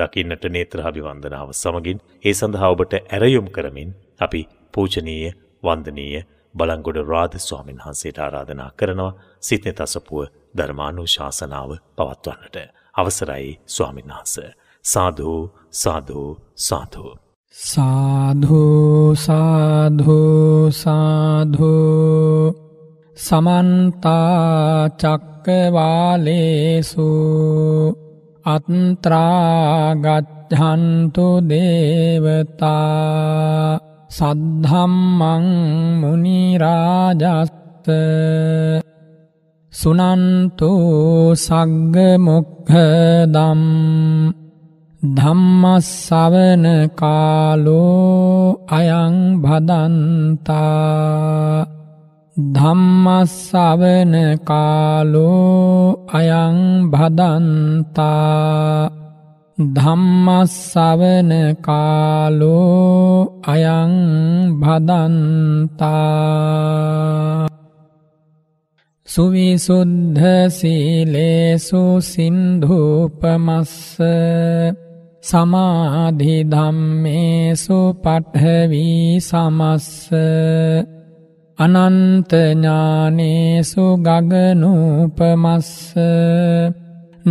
දකින්නට නේත්‍රාභිවන්දනාව සමගින් ඒ සඳහා ඔබට ඇරයුම් කරමින් අපි පූජනීය වන්දනීය බලංගොඩ රාධ ස්වාමීන් වහන්සේට ආරාධනා කරනවා සිතනතසපුව ධර්මානුශාසනාව පවත්වන්නට අවසරයි ස්වාමීන් වහන්සේ සාදු සාදු සාදු සාධු සාධු සාධු සමන්තා චක්කවාලේසු අත්‍රාගච්ඡන්තු දේවතා සද්ධම්මං මුනිරාජස්ත සුනන්තු සග්ග මොක්ඛදම් ධම්මස්සවන කාලෝ අයං භදන්තා ධම්මස්සවන කාලෝ අයං භදන්තා ධම්මස්සවන කාලෝ අයං භදන්තා සුවිසුද්ධ සීලේසු සින්ධූපමස්ස සමාධි ධම්මේසු පඨවි සමස්ස අනන්තඥානේසු ගගනූපමස්ස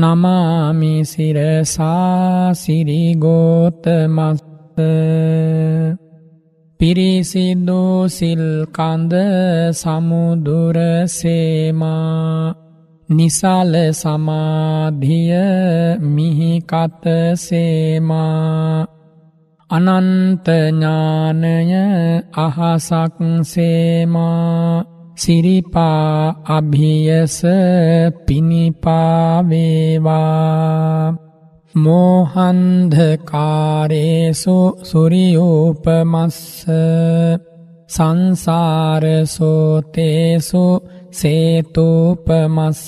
නමාමිසිරසාසිරිගෝතමස්ස පිරිසිදු සිල්කඳ සමුදුරසේමා නිසල සමාධිය මිහිකත සේමා අනන්තඥානය අහසක් සේමා සිරිපා අභියස පිණිපාවේවා මෝහන්ධකාරේසු සුරියූපමස්ස සංසාරසෝතේසු සේතුූපමස්ස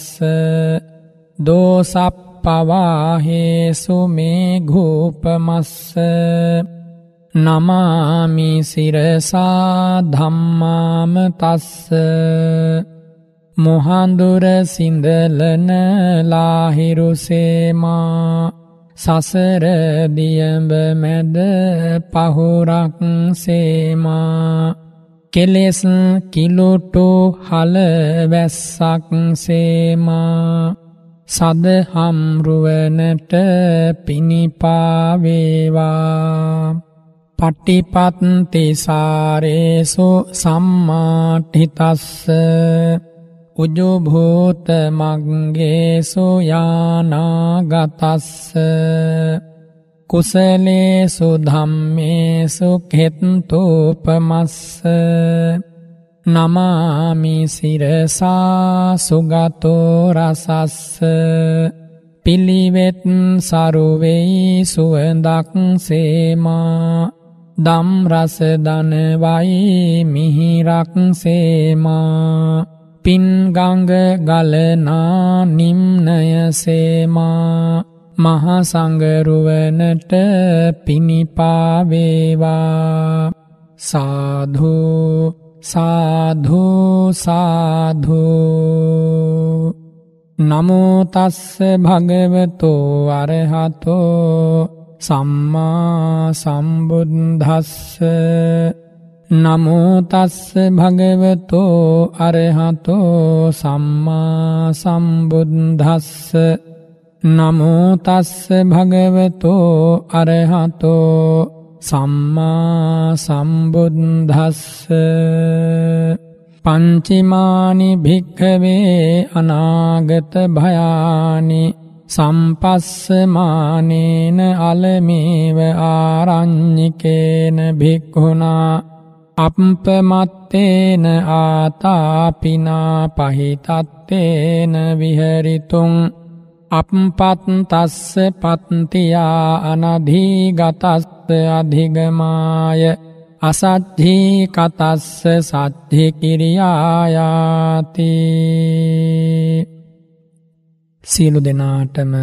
දෝසප්ප පවාහේසු මේ ගූපමස්ස නමාමි සිරසා ධම්මාම තස්ස මොහන්දුර සිඳලන ලාහිරුසේමා සසර දියඹ මැද පහුරක් සේමා කෙලෙස් කිලුටු හල වැස්සක් සේමා සදහම්රුවනට පිණිපාවේවා පටිපත්තිසාරේසු සම්මාටිතස්ස උජුභූත මග්ගේසු යානාගතස්ස කුසලේසු ධම්මේසු කෙත්තෝපමස්ස නමාමිසිරසා සුගතෝ රසස්ස පිළිවෙත් සරුවෙයි සුවඳක් සේමා දම්රසදනවයි මිහිරක් සේමා පින්ගංග ගලනා නිම්නය සේමා මහසංගරුවනට පිණිපාවේවා සාධූ සාධෝ සාධෝ නමෝතස්ස භගවතෝ අරහතෝ සම්මා සම්බුද්ධස්ස නමෝතස්ස භගවතෝ අරහතෝ සම්මා සම්බුද්ධස්ස නමෝතස්ස භගවතෝ අරහතෝ සම්මා සම්බුද්ධස්ස පංචිමානි භික්ඛවේ අනාගත භයානි සම්පස්සමානේන අලමේව ආරඤ්ඤිකේන භික්ඛුනා අප්පමත්තේන ආතාපිනා පහිතත්තේන විහෙරිතුං අප්පත්තස්ස පත්තියා අනධීගතස්ස අධිගමාය අසද්ධි කතස්ස සද්ධි කිරියායාති සියලු දෙනාටම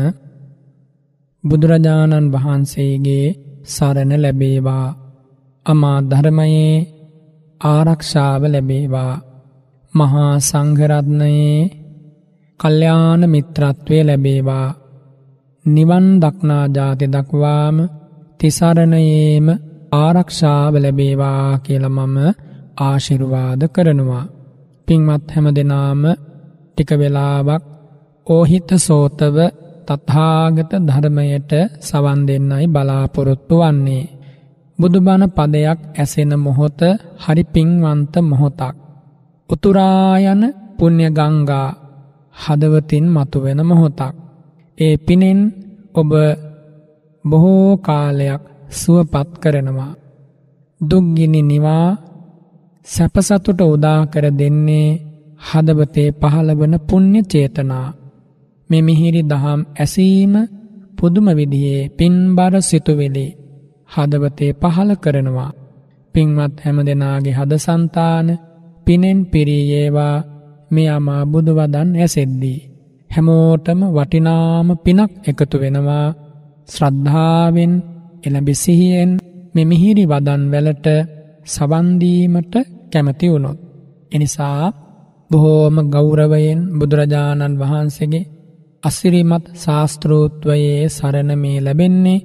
බුදුරජාණන් වහන්සේගේ සරණ ලැබේවා අමා ධර්මයේ ආරක්ෂාව ලැබේවා මහා සංඝරත්නයේ කල්්‍යාන මිත්‍රත්වය ලැබේවා නිවන් දක්නා ජාති දක්වාම තිසරණයේම ආරක්ෂාව ලැබේවා කියලමම ආශිර්වාද කරනවා. පින්වත් හැම දෙනාම ටික වෙලාවක් ඕහිත සෝතව තථාගත ධර්මයට සවන් දෙන්නයි බලාපොරොත්තු වන්නේ. බුදුබණ පදයක් ඇසෙන මොහොත හරි පිංවන්ත මොහොතක්. උතුරායන පුණ්‍ය ගංගා හදවතින් මතුවෙන මොහොතක්. ඒ පිනෙන් ඔබ බොහෝ කාලයක් සුවපත් කරනවා. දුක්ගිනි නිවා සැපසතුට උදාකර දෙන්නේ හදවතේ පහළවන පුුණ්‍ය චේතනා. මෙ මිහිරි දහම් ඇසීම පුදුම විදියේ පින්බර සිතුවෙලි හදවතේ පහළ කරනවා. පින්වත් හැම දෙනාගේ හද සන්තාන පිනෙන් පිරීයේවා මේ අමා බුදුවදන් ඇසෙද්දී. හැමෝටම වටිනාම පිනක් එකතු වෙනවා ශ්‍රද්ධාවෙන් එළඹ සිහියෙන් මෙමිහිරි වදන් වලට සවන්දීමට කැමති වුණොත්. එනිසා බොහෝම ගෞරවයෙන් බුදුරජාණන් වහන්සේගේ අසිරිමත් ශාස්තෘත්වයේ සරණ මේ ලැබෙන්නේ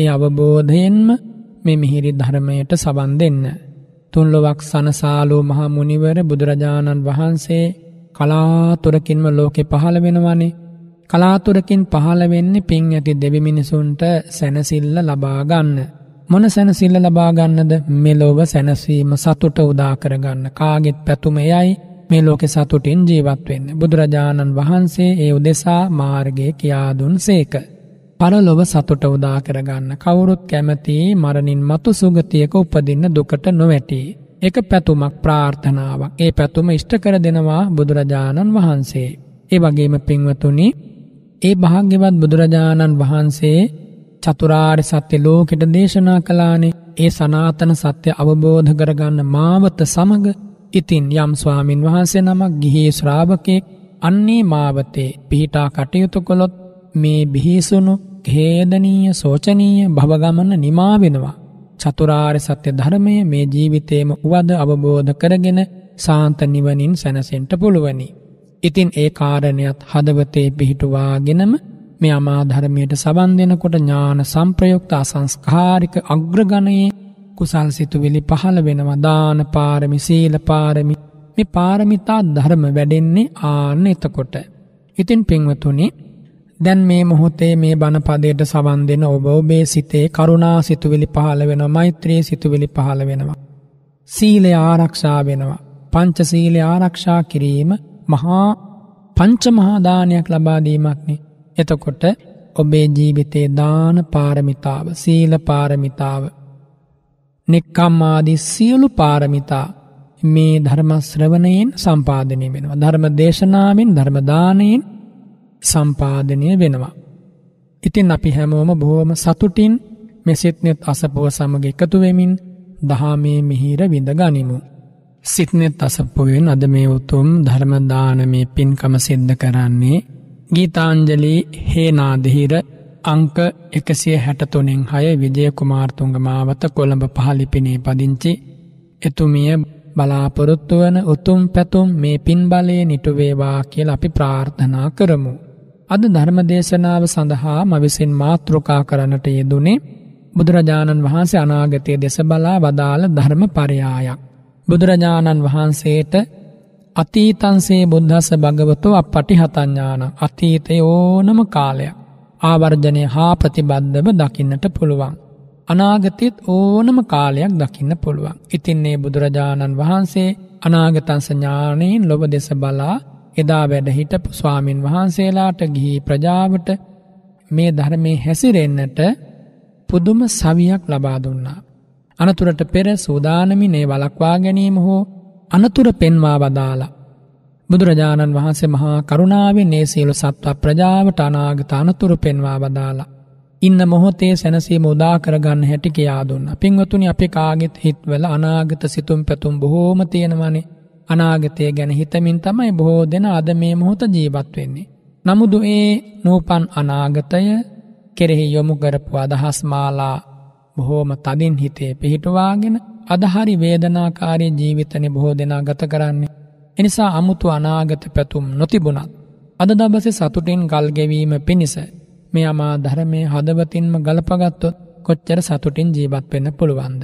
ඒ අවබෝධයෙන්ම මෙමිහිරි ධර්මයට සවන් දෙන්න. තුන්ලොවක් සනසාලෝ මහා මුනිවර බුදුරජාණන් වහන්සේ කලාතුරකින්ම ලෝකෙ පහළ වෙනවනේ කලාතුරකින් පහළ වෙන්නේ පින් ඇති දෙවි මිනිසුන්ට සැනසෙල්ල ලබා ගන්න. මොන සැනසෙල්ල ලබා ගන්නද? මෙලොව සැනසීම සතුට උදා කර ගන්න. කාගෙත් පැතුම එයයි මේ ලෝකේ සතුටින් ජීවත් වෙන්න. බුදුරජාණන් වහන්සේ ඒ උදෙසා මාර්ගය කියා දුන්සේක. පරලොව සතුට උදා කර ගන්න. කවුරුත් කැමති මරණින් මතු සුගතියක උපදින්න දුකට නොවැටි. එක පැතුමක් ප්‍රාර්ථනාවක්. ඒ පැතුම ඉෂ්ට කර දෙනවා බුදුරජාණන් වහන්සේ. ඒ වගේම පින්වතුනි ඒ භාග්‍යවත් බුදුරජාණන් වහන්සේ චතුරාර් සත්‍ය ලෝකෙට දේශනා කලානේ ඒ සනාතන සත්‍ය අවබෝධ කරගන්න මාවත සමඟ ඉතින් යම් ස්වාමින් වහන්සේ නමක් ගිහි ශ්‍රාවකෙක් අන්නේ මාවතේ පිහිටා කටයුතු කොළොත් මේ බිහිසුණු හේදනීය සෝචනීය භවගමන නිමා වෙනවා. චතුරාර්ය සත්‍ය ධර්මය මේ ජීවිතේම උවද අවබෝධ කරගෙන සාන්ත නිවනින් සැනසෙන්ට පුළුවනි. ඉතින් ඒ කාරණයත් හදවතේ පිහිටුවාගෙනම මේ අමාධරමයට සබන් දෙනකොට ඥාන සම්ප්‍රයුක්ත අසංස්කාරික අග්‍රගණයේ කුසල් සිතුවිලි පහළ වෙනවා දාන පාරමි සීල පාරමි මේ පාරමිතා ධර්ම වැඩෙන්නේ ආන්න එතකොට. ඉතින් පින්වතුනි දැන් මේ මොහොතේ මේ බණපදයට සවන් දෙන ඔබ ඔබේ සිතේ කරුණා සිතුවිලි පහළ වෙනවා මෛත්‍රී සිතුවිලි පහළ වෙනවා. සීලය ආරක්ෂා වෙනවා. පංච සීලය ආරක්ෂා කිරීම මහා පංචමහා දානයක් ලබා දීමක්නේ. එතකොට ඔබේ ජීවිතේ දාන පාරමිතාව, සීල පාරමිතාව, නෙක්ඛම්මාදී සියලු පාරමිතා මේ ධර්ම ශ්‍රවණයෙන් සම්පාදනය වෙනවා. ධර්ම දේශනාවෙන්, ධර්ම දාණයෙන් සම්පාදනය වෙනවා. ඉතින් අපි හැමෝම බොහොම සතුටින් මෙසිට්නෙත් අසපුව සමග එකතු වෙමින් දහමේ මිහිර විඳ ගනිමු. සිත්නෙත් අසපුුවෙන් අද මේ උතුම් ධර්මදානමේ පින්කම සිද්ධ කරන්නේ ගීතාංජලි හේනාදහිර අංක එකසිය හැටතුනෙන් හය විජය කුමාර්තුංග මාවත කොළඹ පහලිපිනේ පදිංචි එතුමිය බලාපොරොත්තු වන උතුම් පැතුම් මේ පින් බලය නිටුවේවා කියල අපි ප්‍රාර්ථනා කරමු. අද ධර්මදේශනාව සඳහා මවිසින් මාතෘකා කරන්නට යෙදුනේ බුදුරජාණන් වහන්සේ අනාගතය දෙස බලා වදාළ ධර්ම පරයායක්. බුදුරජාණන් වහන්සේට අතීතන්සේ බුද්ධස භගවතු අප පටිහතඥාන අතීතය ඕනම කාලයක් ආවර්ජනය හා ප්‍රතිබද්ධව දකින්නට පුළුවන්. අනාගතයත් ඕනම කාලයක් දකින්න පුළුවන්. ඉතින්නේ බුදුරජාණන් වහන්සේ අනාගතන්සඥානයෙන් ලොබ දෙස බලා එදා වැඩහිට ස්වාමින් වහන්සේලාට ගිහි ප්‍රජාවට මේ ධර්මය හැසිරෙන්න්නට පුදුම සවියක් ලබා දුන්නා. අනතුරට පෙර සූදානමිනේ වලක්වා ගැනීම හෝ අනතුර පෙන්වා වදාලා. බුදුරජාණන් වහන්සේ මහා කරුණාවෙන් ඒ සියලු සත්ව ප්‍රජාවට අනාගත අනතුරු පෙන්වා වදාලා. ඉන්න මොහොතේ සැනසීම උදා කරගන්න හැටි කියා දුන්නා. පින්වතුනි අපි කාගෙත් හිත්වල අනාගත සිතුම් පැතුම් බොහෝම තියෙනවනේ. අනාගතය ගැන හිතමින් තමයි බොහෝ දෙනා අද මේ මොහොත ජීවත් වෙන්නේ. නමුදු ඒ නූපන් අනාගතය කෙරෙහි යොමු කරපු අදහස් මාලා බොහෝම තදින් හිතේ පිහිටුවාගෙන අදහරි වේදනාකාරී ජීවිතනි බොහෝ දෙනා ගත කරන්නේ. එනිසා අමුතු අනාගත පැතුම් නොතිබුණත්. අද දබසේ සතුටින් ගල්ගෙවීම පිණිස මේ අමා ධරමය හදවතින්ම ගලපගත්තොත් කොච්චර සතුටින් ජීවත් වෙන්න පුළුවන්ද.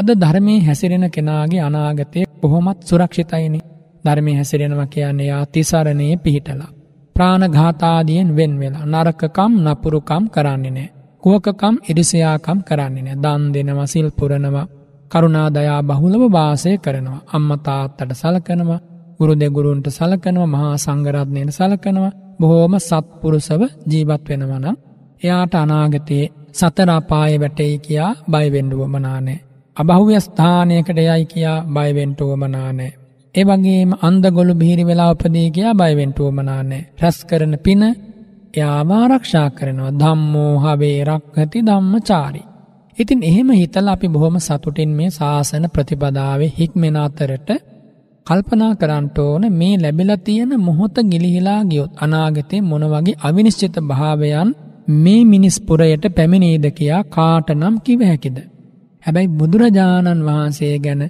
අද ධර්මයේ හැසිරෙන කෙනාගේ අනාගතය කොහොමත් සුරක්ෂිතයිනි ධර්මය හැසිරෙනව කියන්නේ යා තිසරණයේ පිහිටලා. ප්‍රාණඝාතාදියෙන් වෙන් වෙලා නරකකම් නපුරුකම් කරන්නේ නෑ. කුවකකම් එඩිසයාකම් කරන්නේ නෑ දන් දෙනවා සිල් පුරනවා කරුණා දයා බහුලව වාසය කරනවා අම්ම තාත්තට සලකනවා ගුරු දෙගුරුන්ට සලකනවා මහා සංඝරත්නයට සලකනවා බොහෝම සත්පුරුෂව ජීවත් වෙනවා නම් එයාට අනාගතයේ සතර අපායේ වැටෙයි කියා බය වෙන්න උවමනානේ අභෞව්‍ය ස්ථානයකට යයි කියා බය වෙන්න උවමනානේ ඒ වගේම අන්ධ ගොළු බිහිරි වෙලා උපදී කියා බය වෙන්න උවමනානේ රැස් කරන පින එයාව ආරක්ෂා කරනවා ධම්මෝ හවේ රක්ඛති ධම්මචාරී. ඉතින් එහෙම හිතලා අපි බොහොම සතුටින් මේ ශාසන ප්‍රතිපදාවේ හික්මෙන අතරට කල්පනා කරන්න ඕන මේ ලැබිලා තියෙන මොහොත ගිලිහිලා ගියොත් අනාගතේ මොන වගේ අවිනිශ්චිත භාවයන් මේ මිනිස් පුරයට පැමිණෙයිද කියා කාටනම් කිව හැකිද? හැබැයි බුදුරජාණන් වහන්සේ ගැන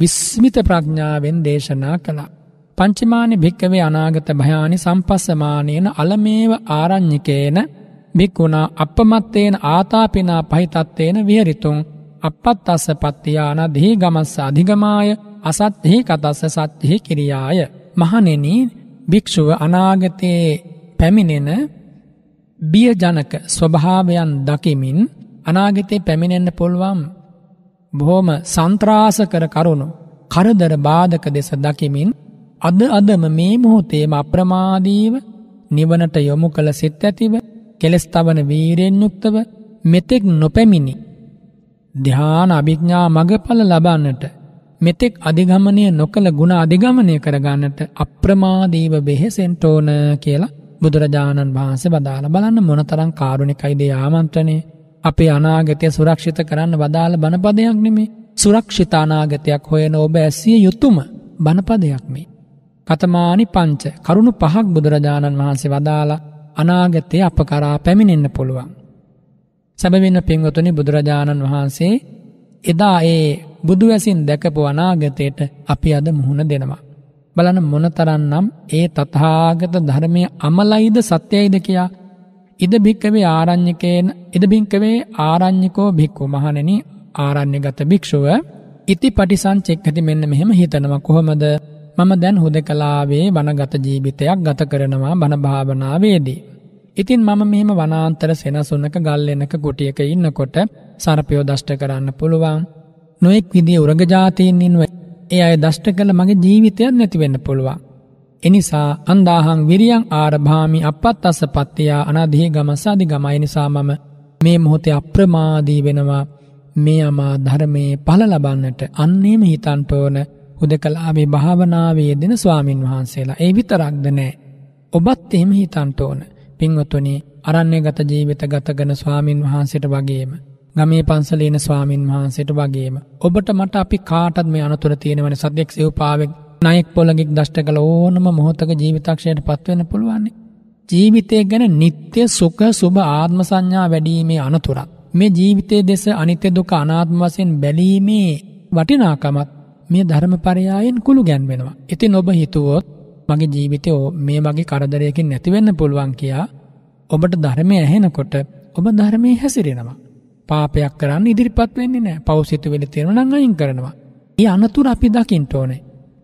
විස්මිත ප්‍රඥාවෙන් දේශනා කළා. පංචමානි භික්කවේ අනාගත භයානි සම්පස්සමානයන අලමේව ආරං්ඥිකේන භික්කුණා අපමත්තේන ආතාපිනා පහිතත්වේන විහරිතුන් අපත් අස්ස පත්තියාන දිහි ගමස්ස අධිගමාය අසත්හි කතස්ස සත්‍යහි කිරියාය. මහනෙන භික්‍ෂුව අනාගතයේ පැමිණෙන බියජනක ස්වභාවයන් දකිමින් අනාගතයේ පැමිණෙන්න පුළුවම් බොහොම සන්ත්‍රාස කර කරුණු කරදර බාධක දෙස දකිමින් අද අදම මේ මොහොතේම අප්‍රමාදීව නිවනට යොමු කළ සිත් ඇතිව කෙලෙස් තවන වීරෙන් යුක්තව මෙතෙක් නොපැමිණි. ධ්‍යාන අභිඥා මගඵල ලබන්නට මෙතෙක් අධිගමනය නොකළ ගුණ අධිගමනය කරගන්නට අප්‍රමාදීව බෙහෙසෙන්ට ඕන කියලා බුදුරජාණන් වහන්සේ වදාළ බලන්න මොනතරම් කාරුණිකයිද ආමන්ත්‍රණය අපේ අනාගතය සුරක්ෂිත කරන්න වදාළ බණපදයක් නෙමේ සුරක්ෂිත අනාගතයක් හොයන ඔබ ඇසිය යුතුයම බණපදයක් මේ කතමානි පංච කරුණු පහක් බුදුරජාණන් වහන්සේ වදාලා අනාගතය අප කරා පැමිණෙන්න පුළුවන්. සැබවින්න පින්වතුනි බුදුරජාණන් වහන්සේ එදා ඒ බුදුවැසින් දැකපු අනාගතයට අපි අද මුහුණ දෙනවා. බලන මොනතරන්නම් ඒ තථාගත ධර්මය අමලයිද සත්‍යයිද කියා ඉද භික්කවේ ආරං්්‍යකයෙන් ඉද භිංකවේ ආරං්්‍යකෝ භික්කු මහණෙන ආරණ්‍යගත භික්‍ෂුව ඉති පටිසං චෙක්හති මෙන්න මෙහෙම හිතනව කොහොමද මම දැන් හුද කලාවේ වනගත ජීවිතයක් ගත කරනවා බණභාවනාවේදී. ඉතින් මම මෙහෙම වනාන්තර සෙනසුනක ගල්ලෙනක ගොටියක ඉන්නකොට සරපයෝ දෂ්ට කරන්න පුළුවන්. නොෙක් විදිිය උරගජාතයන්ින්ව ඒ අය දෂ්ට කළ මගේ ජීවිතයක් නැතිවෙන්න පුළුවන්. එනිසා අන්දාහං විරියන් ආරභාමි අපත් අස පත්තියා අනධිහි ගමසාදි ගමයි නිසා මම මේ මොහොතේ අප්‍රමාදී වෙනවා මේ අමා ධර්මයේ පල ලබන්නට අන්නේම හිතන්පවන හුදකලාවේ භාවනාවේ යෙදෙන ස්වාමින් වහන්සේලා. ඒ විතරක්ද නෑ. ඔබත් එහෙම හිතන්ට ඕන. පින්වතුනි අරණ්‍යගත ජීවිත ගත කරන ස්වාමින් වහන්සේට වගේම ගමේ පන්සලේන ස්වාමින් වහන්සේට වගේම ඔබට මට අපි කාටත් මේ අනතුර තියෙනවනේ සද්දෙක් සිව්පාවෙක් ණයෙක් පොළගෙක් දෂ්ට කළ ඕනම මොහොතක ජීවිතක්ෂයට පත් වෙන්න පුළුවන් ජීවිතය ගැන නিত্য සුඛ සුභ ආත්ම සංඥා වැඩිීමේ අනතුරක් මේ ජීවිතයේ දෙස අනිත්‍ය දුක අනාත්ම වශයෙන් බැලීමේ වටිනාකමත් මේ ධර්මපරයායෙන් කුළු ගැන්වෙනවා. ඉති නොබ හිතුවොත් මගේ ජීවිතය මේ මගේ කරදරයකින් නැතිවෙන්න පුළුවන් කියා ඔබට ධර්මය ඇහෙනකොට ඔබ ධර්මය හැසිරෙනවා. පාපයක් කරන්න ඉදිරිපත් වෙන්නේ නෑ පවසිතු වෙල තිරණං අයින් කරනවා. ඒ අනතුර අපි දකිින්ට ඕනේ.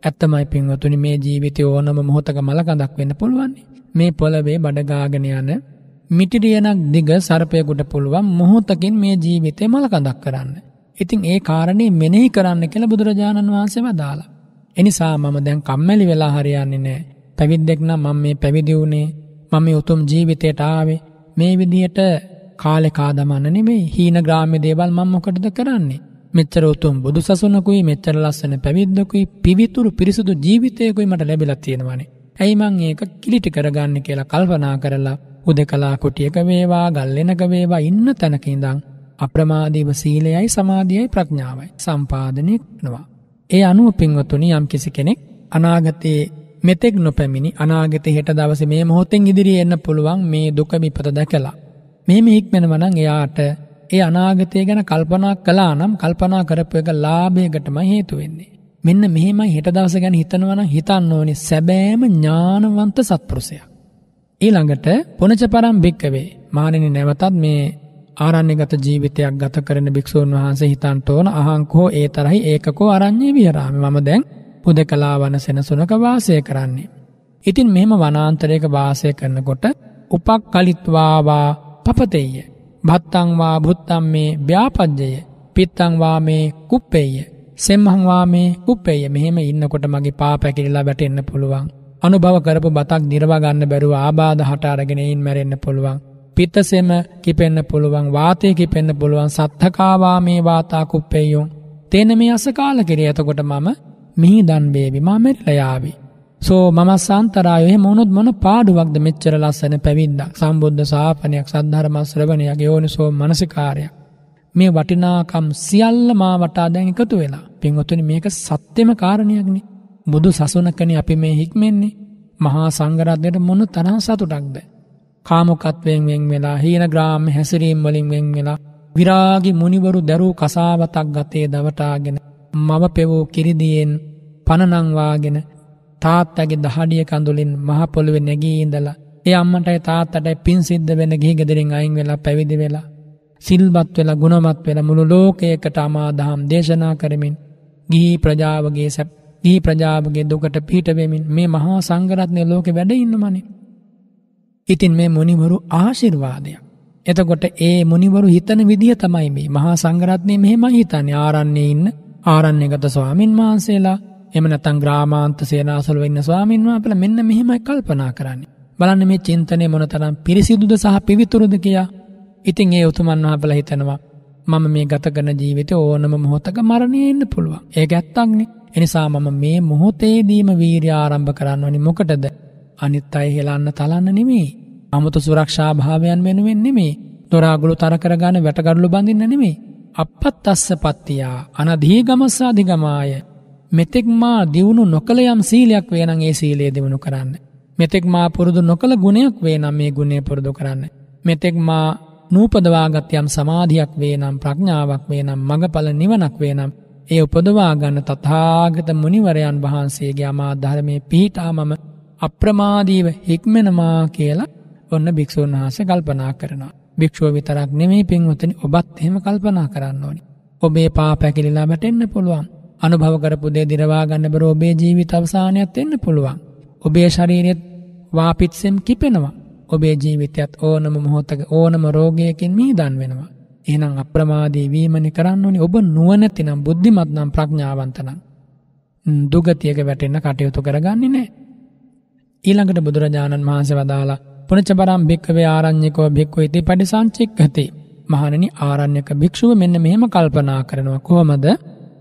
ඇත්තමයි පින්වතුනි මේ ජීවිතය ඕනම මොහොතක මළකඳක් වෙන්න පුළුවන්නේ. මේ පොළවේ බඩගාගෙන යන මිටිරියනක් දිග සර්පයකුට පුළුවන් මොහොතකින් මේ ජීවිතය මළකඳක් කරන්න. ඉතින් ඒ කාරණේ මෙනෙහි කරන්න කියලා බුදුරජාණන් වහන්සේ වදාලා. එනිසා මම දැන් කම්මැලි වෙලා හරියන්නේ නැහැ. පැවිද්දෙක් නම් මම මේ පැවිදි වුණේ මම මේ උතුම් ජීවිතයට ආවේ මේ විදියට කාලේ කාදමන්න නෙමෙයි. හීන ග්‍රාම්‍ය දේවල් මම මොකටද කරන්නේ? මෙච්චර උතුම් බුදු සසුනකුයි මෙච්චර ලස්සන පැවිද්දකුයි පිවිතුරු පිරිසුදු ජීවිතයකුයි මට ලැබිලා තියෙනවානේ. ඇයි මං ඒක කිලිටි කරගන්න කියලා කල්පනා කරලා උදකලා කුටියක වේවා ගල්ලෙනක වේවා ඉන්න තැනක ඉඳන් අප්‍රමාදීව සීලයයි සමාධියයි ප්‍රඥාවයි සම්පාදනය නවා. ඒ අනුව පින්වතුනි යම් කිසි කෙනෙක් අනාගතයේ මෙතෙක් නොපැමිණි අනාගත හෙට දවස මේ මොහොතෙන් ඉදිරි එන්න පුළුවන් මේ දුක විපත දැකලා. මෙම ඉක්මෙනවනං එයාට ඒ අනාගතය ගැන කල්පනා කලා නම් කල්පනා කරපු එක ලාභයකටම හේතුවෙන්නේ. මෙන්න මෙහෙමයි හෙට දවස ගැන හිතනවන හිතන්න ඕනි සැබෑම ඥානවන්ත සත්පුරුසයක්. ඊළඟට පොනච පරම් භික්කවේ මානෙන නැවතත් මේ ආරණ්‍යගත ජීවිතයක් ගත කරන භික්ෂූන් වහන්සේ හිතන්ට ඕන අහංකෝ ඒ තරහි ඒකකෝ අරඤ්ඤේ විහරාමි මම දැන් හුදකලා වන සෙනසුනක වාසය කරන්නේ. ඉතින් මෙහෙම වනාන්තරයක වාසය කරනකොට උපක්කලිත්වාවා පපතෙය්‍ය භත්තං වා භුත්තම් මේ ව්‍යාපජ්ජය පිත්තං වා මේ කුප්පෙය්‍ය සෙම්හං වා මේ කුප්පෙය්‍ය මෙහෙම ඉන්නකොට මගේ පාප ඇකිලිලා වැටෙන්න පුළුවන් අනුභව කරපු බතක් නිරව ගන්න බැරුව ආබාධ හට අරගෙන ඉන් මැරෙන්න පුළුවන් පිත්තසෙම කිපෙන්න්න පුළුවන් වාතය කිපෙන්න්න පුළුවන් සත්හකාවා මේ වාතා කුප්පෙයුම් තේන මේ අසකාල කෙරේ ඇතකොට මම මිහි දන්බේවි මමෙටලයාවි. සෝ මමස්සන්තරායහ මොනුත් මොන පාඩුවක්ද මෙච්චර ලස්සන පැවිද්දක් සම්බුද්ධ සාපනයක් සද්ධර්මස්්‍රවණයක් යෝනිසෝ මනසිකාරයක්. මේ වටිනාකම් සියල්ල මා වටා දැන් එකතු වෙලා පින්වතුනි මේක සත්‍යම කාරණයක්නි බුදු සසුනකන අපි මේ හික්මෙන්නේ මහා සංගරත්යට මොන තරහ සතුටක්ද. කාමකත්වයෙන් වෙන් වෙලා හීන ග්‍රාම හැසිරීම් වලින් වෙන් වෙලා විරාගි මුනිවරු දැරූ කසාවතක් ගතේ දවටාගෙන මව පෙවූ කිරිදියෙන් පණනංවාගෙන තාත්තගේ දහඩිය කඳුලින් මහපොළුවේ නැගී ඉඳලා ඒ අම්මටයි තාත්තටයි පින් සිද්ධ වෙන ගිහි ගෙදරින් අයින් වෙලා පැවිදි වෙලා සිල්වත් වෙලා ගුණවත් වෙලා මුළු ලෝකයකට අමාදහම් දේශනා කරමින් ගිහි ප්‍රජාවගේ සැප ගිහි ප්‍රජාවගේ දුකට පිහිට වෙමින් මේ මහා සංඝරත්නය ලෝකෙ වැඩ ඉන්නමනේ ඉතින් මේ මුනිවරු ආශිර්වාදයක්. එතකොට ඒ මුනිවරු හිතන විදිහ තමයි මේ මහා සංඝරත්නය මෙහෙම හිතන්නේ ආරන්නේ ඉන්න ආරණ්‍යගත ස්වාමින් වහන්සේලා එම නැත්නම් ග්‍රාමාන්ත සේනාසලව ඉන්න ස්වාමින් වහන්සේලා මෙන්න මෙහෙමයි කල්පනා කරන්නේ. බලන්න මේ චින්තනය මොනතරම් පිරිසිදුද සහ පිවිතුරුද කියා. ඉතින් ඒ උතුමන් වහන්සේලා හිතනවා මම මේ ගත කරන ජීවිතේ ඕනම මොහොතක මරණය වෙන්න පුළුවන්. ඒක ඇත්තක්නේ. එනිසා මම මේ මොහොතේදීම වීර්ය ආරම්භ කරන්න ඕනි. මොකටද? අනිත් අයි හෙලන්න තලන්න නෙමේ. අමුතු සුරක්ෂා භාවයන් වෙනුවෙන් නෙමේ. දොරාගුළු තරකරගන්න වැටගඩලු බඳින්න නෙමේ. අපත් අස්ස පත්තියා අනදී ගමස්සාධිගමාය. මෙතෙක් මා දියුණු නොකළ යම් සීලයක් වේනම් ඒ සීලයේ දියුණු කරන්න. මෙතෙක් මා පුරුදු නොකළ ගුණයක් වේනම් මේ ගුණය පුරුදු කරන්න. මෙතෙක් මා නූපදවාගත් යම් සමාධියක් වේනම් ප්‍රඥාවක් වේනම් මඟඵල නිවනක් වේනම් ඒ උපදවා ගන්න තථාගත මුනිවරයන් වහන්සේගේ අමා ධර්මයේ පිහිටා මම අප්‍රමාදීව හික්මෙනවා කියලා ඔන්න භික්‍ෂූන් වහස කල්පනා කරනවා. භික්‍ෂුව විතරක් නෙමේ පින්වතනි ඔබත් එහෙම කල්පනා කරන්න ඕනි. ඔබේ පා පැකිලිලා වැටෙන්න්න පුළුවන්. අනුභව කරපු දේ දිරවා ගන්න බර ඔබේ ජීවිත අවසානයක් එන්න පුළුවන්. ඔබේ ශරීරෙත් වාපිත්සෙම් කිපෙනවා. ඔබේ ජීවිතයත් ඕනම මොහොතක ඕනම රෝගයකින් මී දන් වෙනවා. එහනම් අප්‍රමාදී වීමනි කරන්න ඕනි ඔබ නුවනැතිනම් බුද්ධිමත්නම් ප්‍රඥාවන්තනම්. දුගතියක වැටෙන්න කටයුතු කරගන්නේ නෑ ඊළඟට බුදුරජාණන් වහන්සේ වදාලා පුනච්චපරම් භික්කවේ ආරං්‍යකෝ භික්කු ඉති පටිසංචික්කති මහණනි ආරණ්‍යක භික්ෂුව මෙන්න මෙහෙම කල්පනා කරනවා කොහොමද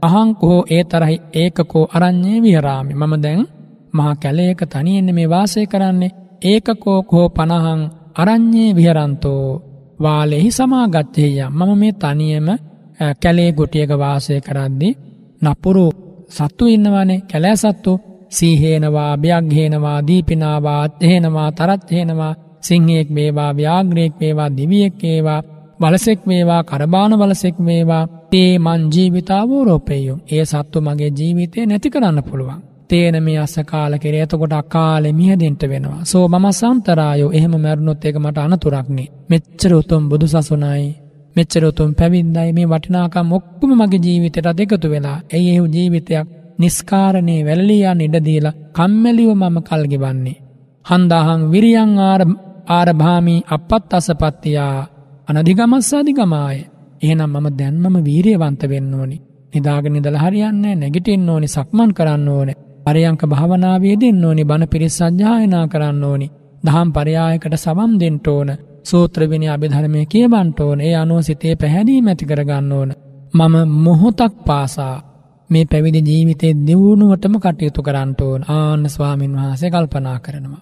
අහංකෝ ඒ තරහි ඒකකෝ අරං්‍යයේ විහරාමි මම දැන් මහා කැලයක තනියෙන්න මේ වාසය කරන්නේ ඒකකෝ කෝ පනහං අරං්‍යයේ විහරන්තෝ වාලෙහි සමාගච්ඡේය මම මේ තනියම කැලේ ගොටියක වාසය කරද්දී නපුරු සත්තු ඉන්නවානේ කැලෑ සත්තු සීහේනවා භ්‍යග්හේනවා දීපිනාවා අත්හේනවා තරත්හේනවා සිංහයෙක් මේවා ව්‍යාග්‍රයෙක් වේවා දිවියෙක් ඒවා වලසෙක් මේවා කරබාන වලසෙක් මේවා තේ මං ජීවිතාවෝ රෝපයෝ ඒ සත්තු මගේ ජීවිතය නැති කරන්න පුළුවන්. තේන මේ අස්සකාල කෙරේ එතකොට අකාලෙ මියදෙන්ට වෙනවා. සෝ මම සම්තරායෝ එහෙම මැරුණොත් ඒක මට අනතුරක්නේ. මෙච්චර උතුම් බුදු සසුනයි මෙච්චර උතුම් පැවිද්දයි මේ වටිනාකම් ඔක්කොම මගේ ජීවිතයට එකතු වෙලා. එයි එහෙම ජීවිතයක් නිස්කාරණයේ වැල්ලියන් ඉඩදීලා කම්මැලිව මම කල්ගෙබන්නේ. හන්දාහං විරියං ආරභාමී අපත් අසපත්තියා අනධිගමස්සාධිගමාය. එහෙනම් මම දැන්මම වීරයවන්ත වෙන්න ඕනි. නිදාගෙන ඉඳලා හරියන්නේ නැගිටින්න ඕනි සක්මන් කරන්න ඕනේ. පරයංක භාවනාවේදෙන්න ඕනි බණ පිරිස් සජ්ජායනා කරන්න ඕනි. දහම් පරයායකට සවම් දෙන්න ඕන. සූත්‍රවිනි අභිධර්මයේ කියවන්න ඕන. ඒ අනුව සිතේ පැහැදීම ඇති කරගන්න ඕන. මම මොහොතක් පාසා මේ පැවිදි ජීවිතේ දියුණුවටම කටයුතු කරන්න ඕන ආන්න ස්වාමින් වහන්සේ කල්පනා කරනවා.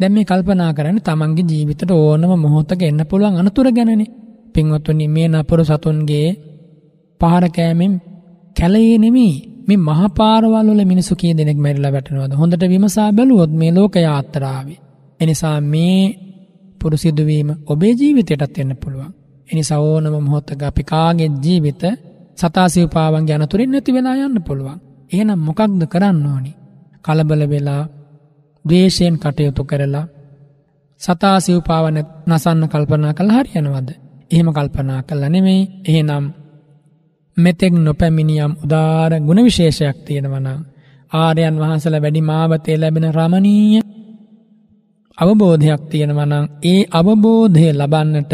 දැන් මේ කල්පනා කරන්නේ තමන්ගේ ජීවිතේට ඕනම මොහොතක එන්න පුළුවන් අනතුර ගැනනේ. පින්වත්නි මේ නපුරු සතුන්ගේ පහර කෑමෙන් කැළේ නෙමෙයි මේ මහා පාරවල් වල මිනිසු කී දෙනෙක් මැරිලා වැටෙනවද හොඳට විමසා බැලුවොත් මේ ලෝක යාත්‍රාවේ එනිසා මේ පුරුසිදුවීම ඔබේ ජීවිතයටත් වෙන්න පුළුවන් එනිසා ඕනම මොහොතක අපි කාගේ ජීවිත සතාසිවපාවන් ගැනතුරින් නැති වෙලා යන්න පුළුවන් ඒනම් මොකක්ද කරන්න ඕනි කලබල වෙලා දේශයෙන් කටයුතු කරලා සතාසිවපාවන නසන්න කල්පනා කළ හරියනවද එහෙම කල්පනා කල්ල නෙමේ එහෙනම් මෙතෙක් නොපැමිණියම් උදාර ගුණවිශේෂයක් තියෙනවනම් ආරයන් වහන්සල වැඩි මාවතය ලැබෙන රමණීය අවබෝධයක් තියෙනවනම් ඒ අවබෝධය ලබන්නට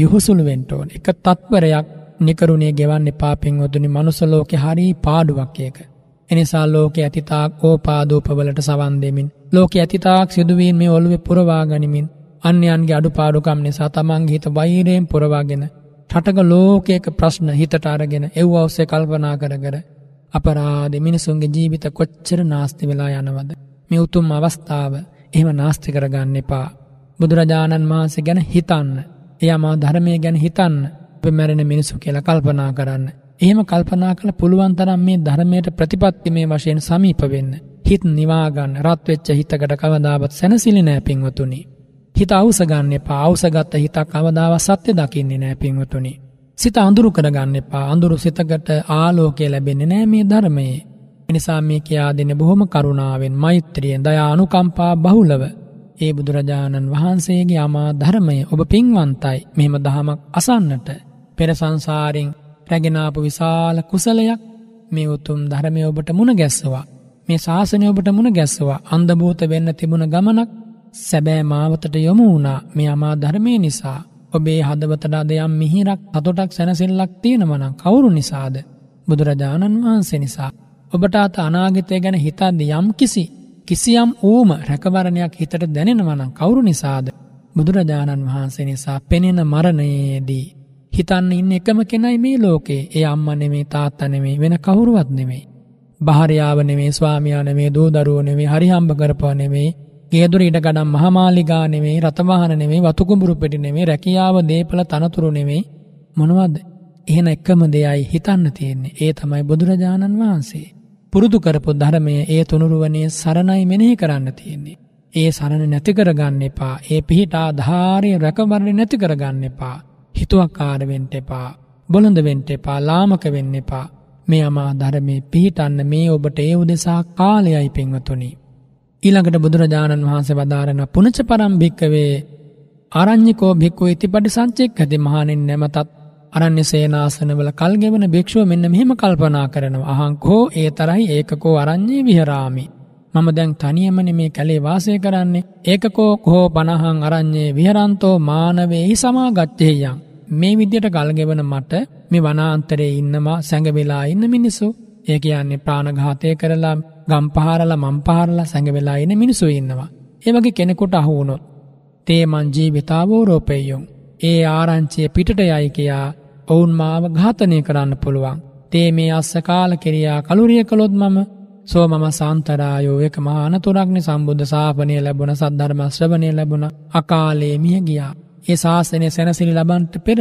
යුහුසුළුවෙන්ටෝන් එක තත්වරයක් නිකරුණේ ගෙවන්න පාපෙන් ඔදුනි මනුසලෝකෙ හරි පාඩුවක් ඒක. එනිසා ලෝකෙ ඇතිතාක් ඕපාදූපවලට සවන් දෙමින් ලෝකෙ ඇතිතාක් සිදුවීන් මේ ඔළුවේ පුරවා ගනිමින් අන්‍යයන්ගේ අඩුපාඩුකම් නිසා තමන්ගේ හිත වෛරයෙන් පුරවාගෙන ටටක ලෝකයක ප්‍රශ්න හිතට අරගෙන එව් අවස්සේ කල්පනා කර කර අපරාධ මිනිසුන්ගේ ජීවිත කොච්චර නාස්ති වෙලා යනවද මේ උතුම් අවස්ථාව එහෙම නාස්ති කරගන්න එපා බුදුරජාණන් වහන්සේ ගැන හිතන්න එයාමා ධර්මය ගැන හිතන්න මැරෙන මිනිසු කියලා කල්පනා කරන්න. එහෙම කල්පනා කළ පුළුවන් තරම් මේ ධර්මයට ප්‍රතිපත්තිමේ වශයෙන් සමීප වෙන්න. හිත නිවා ගන්න රත් වෙච්ච හිතකට කවදාවත් සැනසෙන්නේ නැහැ පින්වතුනි. හිත අවුස ගන්න එපා. අවුසගත් හිතක් කවදාවත් සත්‍ය දකින්නේ නැහැ පින්වතුනි. සිත අඳුරු කරගන්න එපා. අඳුරු සිතකට ආලෝකය ලැබෙන්නේ නැහැ මේ ධර්මයේ. එනිසා මේ කියා දෙන්නේ බොහොම කරුණාවෙන්, මෛත්‍රියෙන්, දයා අනුකම්පා බහුලව ඒ බුදුරජාණන් වහන්සේගේ අමා ධර්මය ඔබ පින්වන්තයි මෙහෙම දහමක් අසන්නට පෙර සංසාරෙන් රැගෙනාපු විශාල කුසලයක් මේ උතුම් ධර්මය ඔබට මුණ ගැස්සවා. මේ ශාසනය ඔබට මුණ ගැස්සවා අන්දභූත වෙන්න තිබුණ ගමනක් සැබෑ මාවතට යොමු වුණා මේ අමා ධර්මය නිසා ඔබේ හදවතට අද යම් මිහිරක් අතොටක් සැනසෙල්ලක් තියෙනවනම් කවුරු නිසාද බුදුරජාණන් වහන්සේ නිසා ඔබට අත අනාගතය ගැන හිතද්දි යම් කිසි කිසියම් ඌම රැකවරණයක් හිතට දැනෙනවනම් කවුරු නිසාද බුදුරජාණන් වහන්සේ නිසා පෙනෙන මරණයේදී හිතන්න ඉන්න එකම කෙනයි මේ ලෝකේ. ඒ අම්මා නෙමේ තාත්තා නෙමේ වෙන කවුරුවත් නෙමේ. භාර්යාව නෙමේ ස්වාමියා නෙමේ දූ දරුවෝ නෙමේ හරි හම්බ කරපුවා නෙමේ. ගේදුර ඉඩ ගඩම් මහමාලිගා නෙමේ රතවාහන නෙමේ වතු කුඹුරු පෙටි නෙමේ රැකියාව දේපල තනතුරු නෙමේ මොනවද? එහෙන එකම දෙයයි හිතන්න තියෙන්නේ. ඒ තමයි බුදුරජාණන් වහන්සේ. පුරුදු කරපු ධර්මය ඒ තුනුරුවනේ සරණයි මෙනෙහි කරන්න තියෙන්නේ. ඒ සරණ නැති කරගන්න එපා. ඒ පිහිටා ධාරය රැකවරණ නැති කරගන්න එපා. හිතුවක්කාරවෙන්ට එපා බොළඳවෙන්ට එපා ලාමක වෙන්න එපා මේ අමා ධරමේ පිහිටන්න මේ ඔබට ඒ උදෙසා කාලයයි පෙන්වතුනි. ඊළඟට බුදුරජාණන් වහන්සේ වදාරණ පුනච පරම්භික්කවේ අරං්්‍යකෝ භික්කු ඉති පටි සංචෙක්කද මහනින් නැමතත් අරන්‍ය සේනාසනවල කල්ගෙවන භික්ෂුව මෙන්න මෙහෙම කල්පනා කරනවා අහංකෝ ඒ තරහි ඒකකෝ අරං්ඥේ විහරාමි. මම දැන් තනියමන මේ කැලේ වාසය කරන්නේ ඒකකෝ කෝ පණහං අරං්ඥේ විහරන්තෝ මානවෙහි සමාගච්චේයන්. මේ විදියට ගල්ගෙවන මට මේ වනාන්තරේ ඉන්නවා සැඟවෙලා ඉන්න මිනිස්සු ඒ කියන්නේ ප්‍රාණඝාතය කරලා ගම්පහාරලා මම්පහාරලා සැඟවෙලා ඉන්න මිනිසු ඉන්නවා. ඒ වගේ කෙනෙකුට අහු වුණොත් තේ මං ජීවිතාවෝරෝපෙය්‍යොන් ඒ ආරංචිය පිටට යයි කියා ඔවුන් මාව ඝාතනය කරන්න පුළුවන්. තේ මේ අස්සකාල කිරියා කලුරිය කළොත් මම සෝ මම සාන්තරායෝ එක මහානතුරක්නි සම්බුද්ධ ශාපනය ලැබුණ සද්ධර්ම ශ්‍රවණය ලැබුණ අකාලේ මිය ගියා. ඒ ශාසනය සැනසිරි ලබන්ට පෙර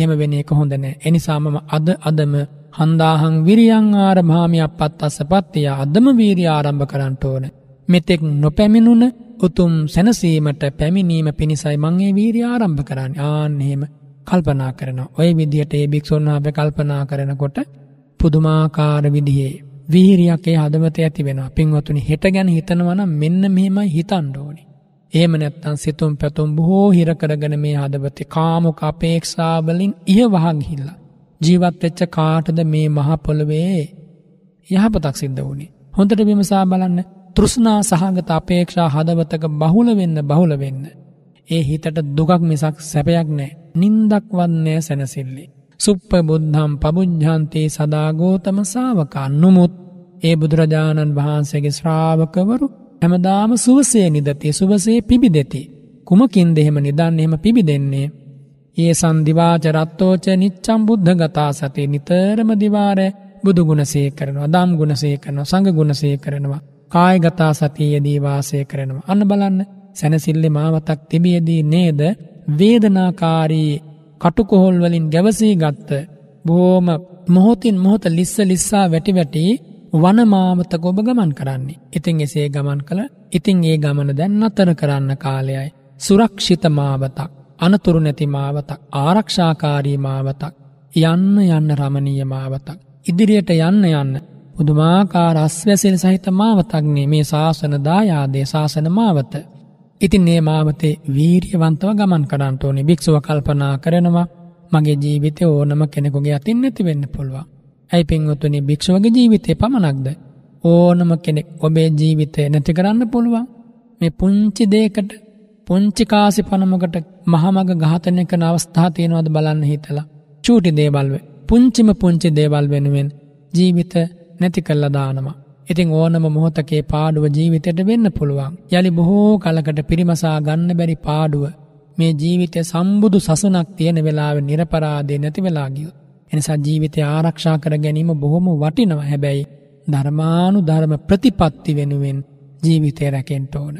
එහෙම වෙන එක හොඳ නෑ. ඒ නිසා මම අද අදම හන්දාහං විරියං ආරභාමි අපත්තස්සපත්තිය අදම වීරිය ආරම්භ කරන්න ඕන. මෙතෙක් නොපැමිණුන උතුම් සැනසීමට පැමිණීම පිණිසයි මං ඒ වීරිය ආරම්භ කරන්නේ. ආන් එහෙම කල්පනා කරනවා. ওই විදිහට ඒ භික්ෂුන් වහන්සේ කල්පනා කරනකොට පුදුමාකාර විදිහේ වීරියක් ඒ හදවතේ ඇති වෙනවා. පින්වතුනි හෙට ගැන හිතනවා නම් මෙන්න මෙහෙමයි හිතන්න ඕනේ. එහෙම නැත්තම් සිතුම් පැතුම් බොහෝ හිර කරගෙන මේ හදවතේ කාමුක අපේක්ෂාවලින් ඉහ වහා ගිහිල්ලා ජීවත් වෙච්ච කාටද මේ මහ පොළවේ යහපතක් සිද්ධ වුණේ හොඳට විමසා බලන්න තෘෂ්ණා සහගත අපේක්ෂා හදවතක බහුල වෙන්න බහුල වෙන්න ඒ හිතට දුකක් මිසක් සැපයක් නෑ නින්දක්වත් නෑ සැනසෙල්ලි සුප්ප බුද්ධම් පබුද්ධාන්තේ සදාගෝතම ශාවකා නුමුත් ඒ බුදුරජාණන් වහන්සේගේ ශ්‍රාවකවරු හැමදාම සුවසේ නිදතේ සුවසේ පිබිදෙති. කුමකින් දෙහෙම නිදන් එහෙම පිබිදෙන්නේ. ඒ සන්දිවාචරත්තෝච නිච්චම් බුද්ධගතා සති නිතරම දිවාර බුදුගුණසේ කරනවා දම් ගුණසේ කරනවා සඟ ගුණසේ කරනවා. කායගතා සතියදී වාසය කරනවා. අන්න බලන්න සැනසිල්ලි මාවතක් තිබියදී නේද වේදනාකාරී කටුකොහොල් වලින් ගැවසී ගත්ත බොහොම මොහොතින් මොහොත ලිස්ස ලිස්සා වැටි වැටි වනමාමත ගොබ ගමන් කරන්නේ. ඉතින් එසේ ගමන් කළ ඉතිං ඒ ගමන දැන් අතර කරන්න කාලයයි. සුරක්ෂිත මාවතක් අනතුරු නැති මාවතක් ආරක්ෂාකාරී මාවතක් යන්න යන්න රමණීය මාවතක්. ඉදිරියට යන්න යන්න බුදුමාකාර අස්වැසිල් සහිත මාවතක්නේ මේ ශාසන දායාදේ ශාසන මාවත. ඉතින් මේ මාවතේ වීරියවන්තව ගමන් කරන්න ඕනේ භික්ෂුව කල්පනා කරනවා මගේ ජීවිතේ ඕනම කෙනෙකුගේ අතින් නැති වෙන්න පුළුවන්. ඇයි පින්වතුනි භික්ෂුවගේ ජීවිතය පමණක්ද ඕනම කෙනෙක් ඔබේ ජීවිතය නැති කරන්න පුළුවන් මේ පුංචි දේකට පුංචි කාසි පනමකට මහමග ඝාතනය කරන අවස්ථා තියෙනවද බලන්න හිතලා චූටි දේවල් පුංචිම පුංචි දේවල් වෙනුවෙන් ජීවිත නැති කළා දානවා ඉතින් ඕනම මොහොතකේ පාඩුව ජීවිතයට වෙන්න පුළුවන් යලි බොහෝ කලකට පිරිමසා ගන්න බැරි පාඩුව මේ ජීවිතය සම්බුදු සසනක් තියෙන වෙලාවේ නිර්පරාදේ නැති වෙලා ගියොත් එනිසා ජීවිතය ආරක්ෂා කර ගැනීම බොහොම වටිනව හැබැයි ධර්මානු ධර්ම ප්‍රතිපත්ති වෙනුවෙන් ජීවිතය රැකෙන්ට ඕන.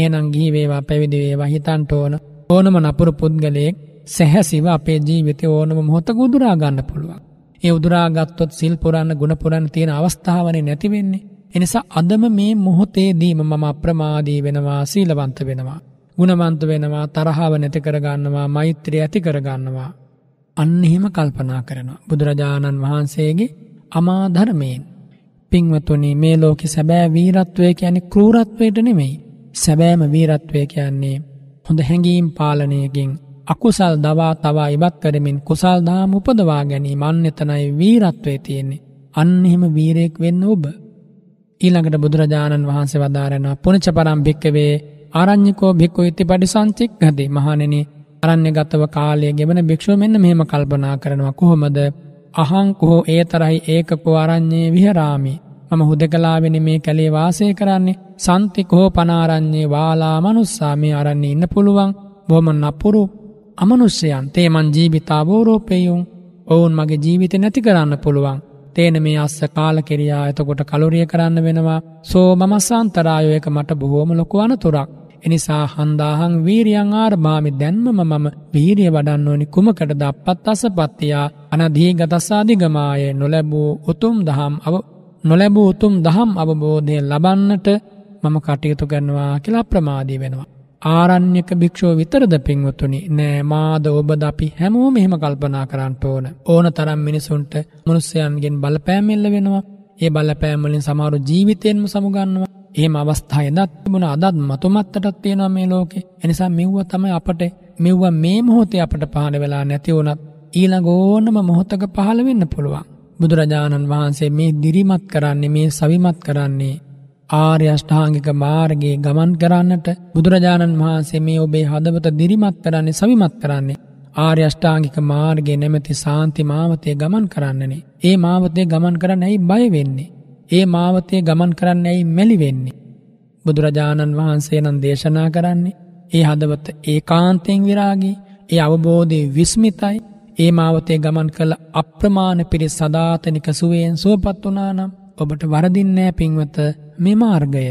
ඒනං ගීවේවා පැවිදිවේවා හිතන්ට ඕන ඕනම නපුරු පුද්ගලයෙක් සැහැසිව අපේ ජීවිතය ඕනම මොහොත ගුදුරාගන්න පුළුවන්. ඒ උදුරාගත්තොත් සිල්පුරන්න ගුණපුරන් තියෙන අවස්ථාවනේ නැතිවෙන්නේ. එනිසා අදම මේ මොහොතේදීම මම අප්‍රමාදී වෙනවා සීලවන්ත වෙනවා. ගුණවන්ත වෙනවා තරහාව නැති කරගන්නවා මෛත්‍රය ඇති කරගන්නවා. අන්න එහෙම කල්පනා කරනවා. බුදුරජාණන් වහන්සේගේ අමාධර්මයෙන්. පින්වතුනි මේ ලෝකෙ සැබෑ වීරත්වය කියන්නේ කෲරත්වයට නෙමෙයි. සැබෑම වීරත්වය කියන්නේ හොඳ හැඟීම් පාලනයකින් අකුසල් දවා තවා ඉවත් කරමින් කුසල් දාම උපදවා ගැනීම අන්න එතනයි වීරත්වයේ තියෙන්නේ. අන්න එහෙම වීරයෙක් වෙන්න ඔබ. ඊළඟට බුදුරජාණන් වහන්සේ වදාරනවා පුණච පරම් භික්කවේ ආරඤ්‍යකෝ භික්ඛු ඉති පටිසංචික්ඛති මහණෙනි අරන්‍ය ගතව කාලය ගෙබන භික්ෂුව මෙන්න මෙහෙම කල්පනා කරනවා කොහොමද අහංකුහෝ ඒ තරයි ඒකකෝ අරන්නේ විහරාමි මම හුදකලාවෙන මේ කැලේ වාසය කරන්නේ සන්තිකෝ පනාරන්නේ වාලා මනුස්සා මේ අරන්නේ ඉන්න පුළුවන් බොහොම නපුරු අමනුස්්‍යයන් තේමන් ජීවිතාවෝරෝපයුම් ඔවුන් මගේ ජීවිත නැති කරන්න පුළුවන් තේන මේ අස්ස කාල කෙරයා එතකොට කලුරිය කරන්න වෙනවා සෝ මමස්සාන්තරායෝයක මට බොහෝම ලොකුවන තුරක් එනිසා හන්දාහං වීරියං ආරභාමි දැන්මම මම වීරිය වඩන්න ඕනි කුමකටද අපත් අසපත්තියා අනදී ගතසාධිගමාය නොලැබූ උතුම් දහම් අව නොලැබූ උතුම් දහම් අවබෝධය ලබන්නට මම කටයුතු කරනවා කියලා ප්‍රමාදී වෙනවා. ආරණ්‍යක භික්ෂුව විතරද පින්වතුනි නෑ මාද ඔබද අපි හැමෝම එහෙම කල්පනා කරන්න ඕන. ඕන තරම් මිනිසුන්ට මනුස්සයන්ගෙන් බලපෑම් එල්ල වෙනවා. ඒ බලපෑම් වලින් සමහර ජීවිතයෙන්ම සමුගන්නවා. ඒම අවස්ථා එදත් තිබුණ අදත් මතුමත්තටත් තියෙනවා මේ ලෝකේ. එනිසා මෙව්ව තමයි අපට මෙව්ව මේ මොහොතේ අපට පහළ වෙලා නැති වුණත් ඊළඟ ඕනම මොහොතක පහළ වෙන්න පුළුවන්. බුදුරජාණන් වහන්සේ මේ දිරිමත් කරන්නේ මේ සවිමත් කරන්නේ ආර්ය අෂ්ටාංගික මාර්ගයේ ගමන් කරන්නට බුදුරජාණන් වහන්සේ මේ ඔබේ හදවත දිරිමත් කරන්නේ සවිමත් කරන්නේ ආර්ය අෂ්ටාංගික මාර්ගයේ නැමැති සාන්ති මාවතේ ගමන් කරන්නනේ. ඒ මාවතේ ගමන් කරන්න ඇයි බය වෙන්නේ? ඒ මාවතය ගමන් කරන්න ඇයි මැලි වෙන්නේ. බුදුරජාණන් වහන්සේ නම් දේශනා කරන්නේ ඒ හදවත ඒ කාන්තයෙන් විරාගේ ඒ අවබෝධය විස්මිතයි ඒ මාවතය ගමන් කළ අප්‍රමාණ පිරි සදාතනික සුවයෙන් සුවපත් වනානම් ඔබට වරදින්නෑ පින්වත මෙමාර්ගය.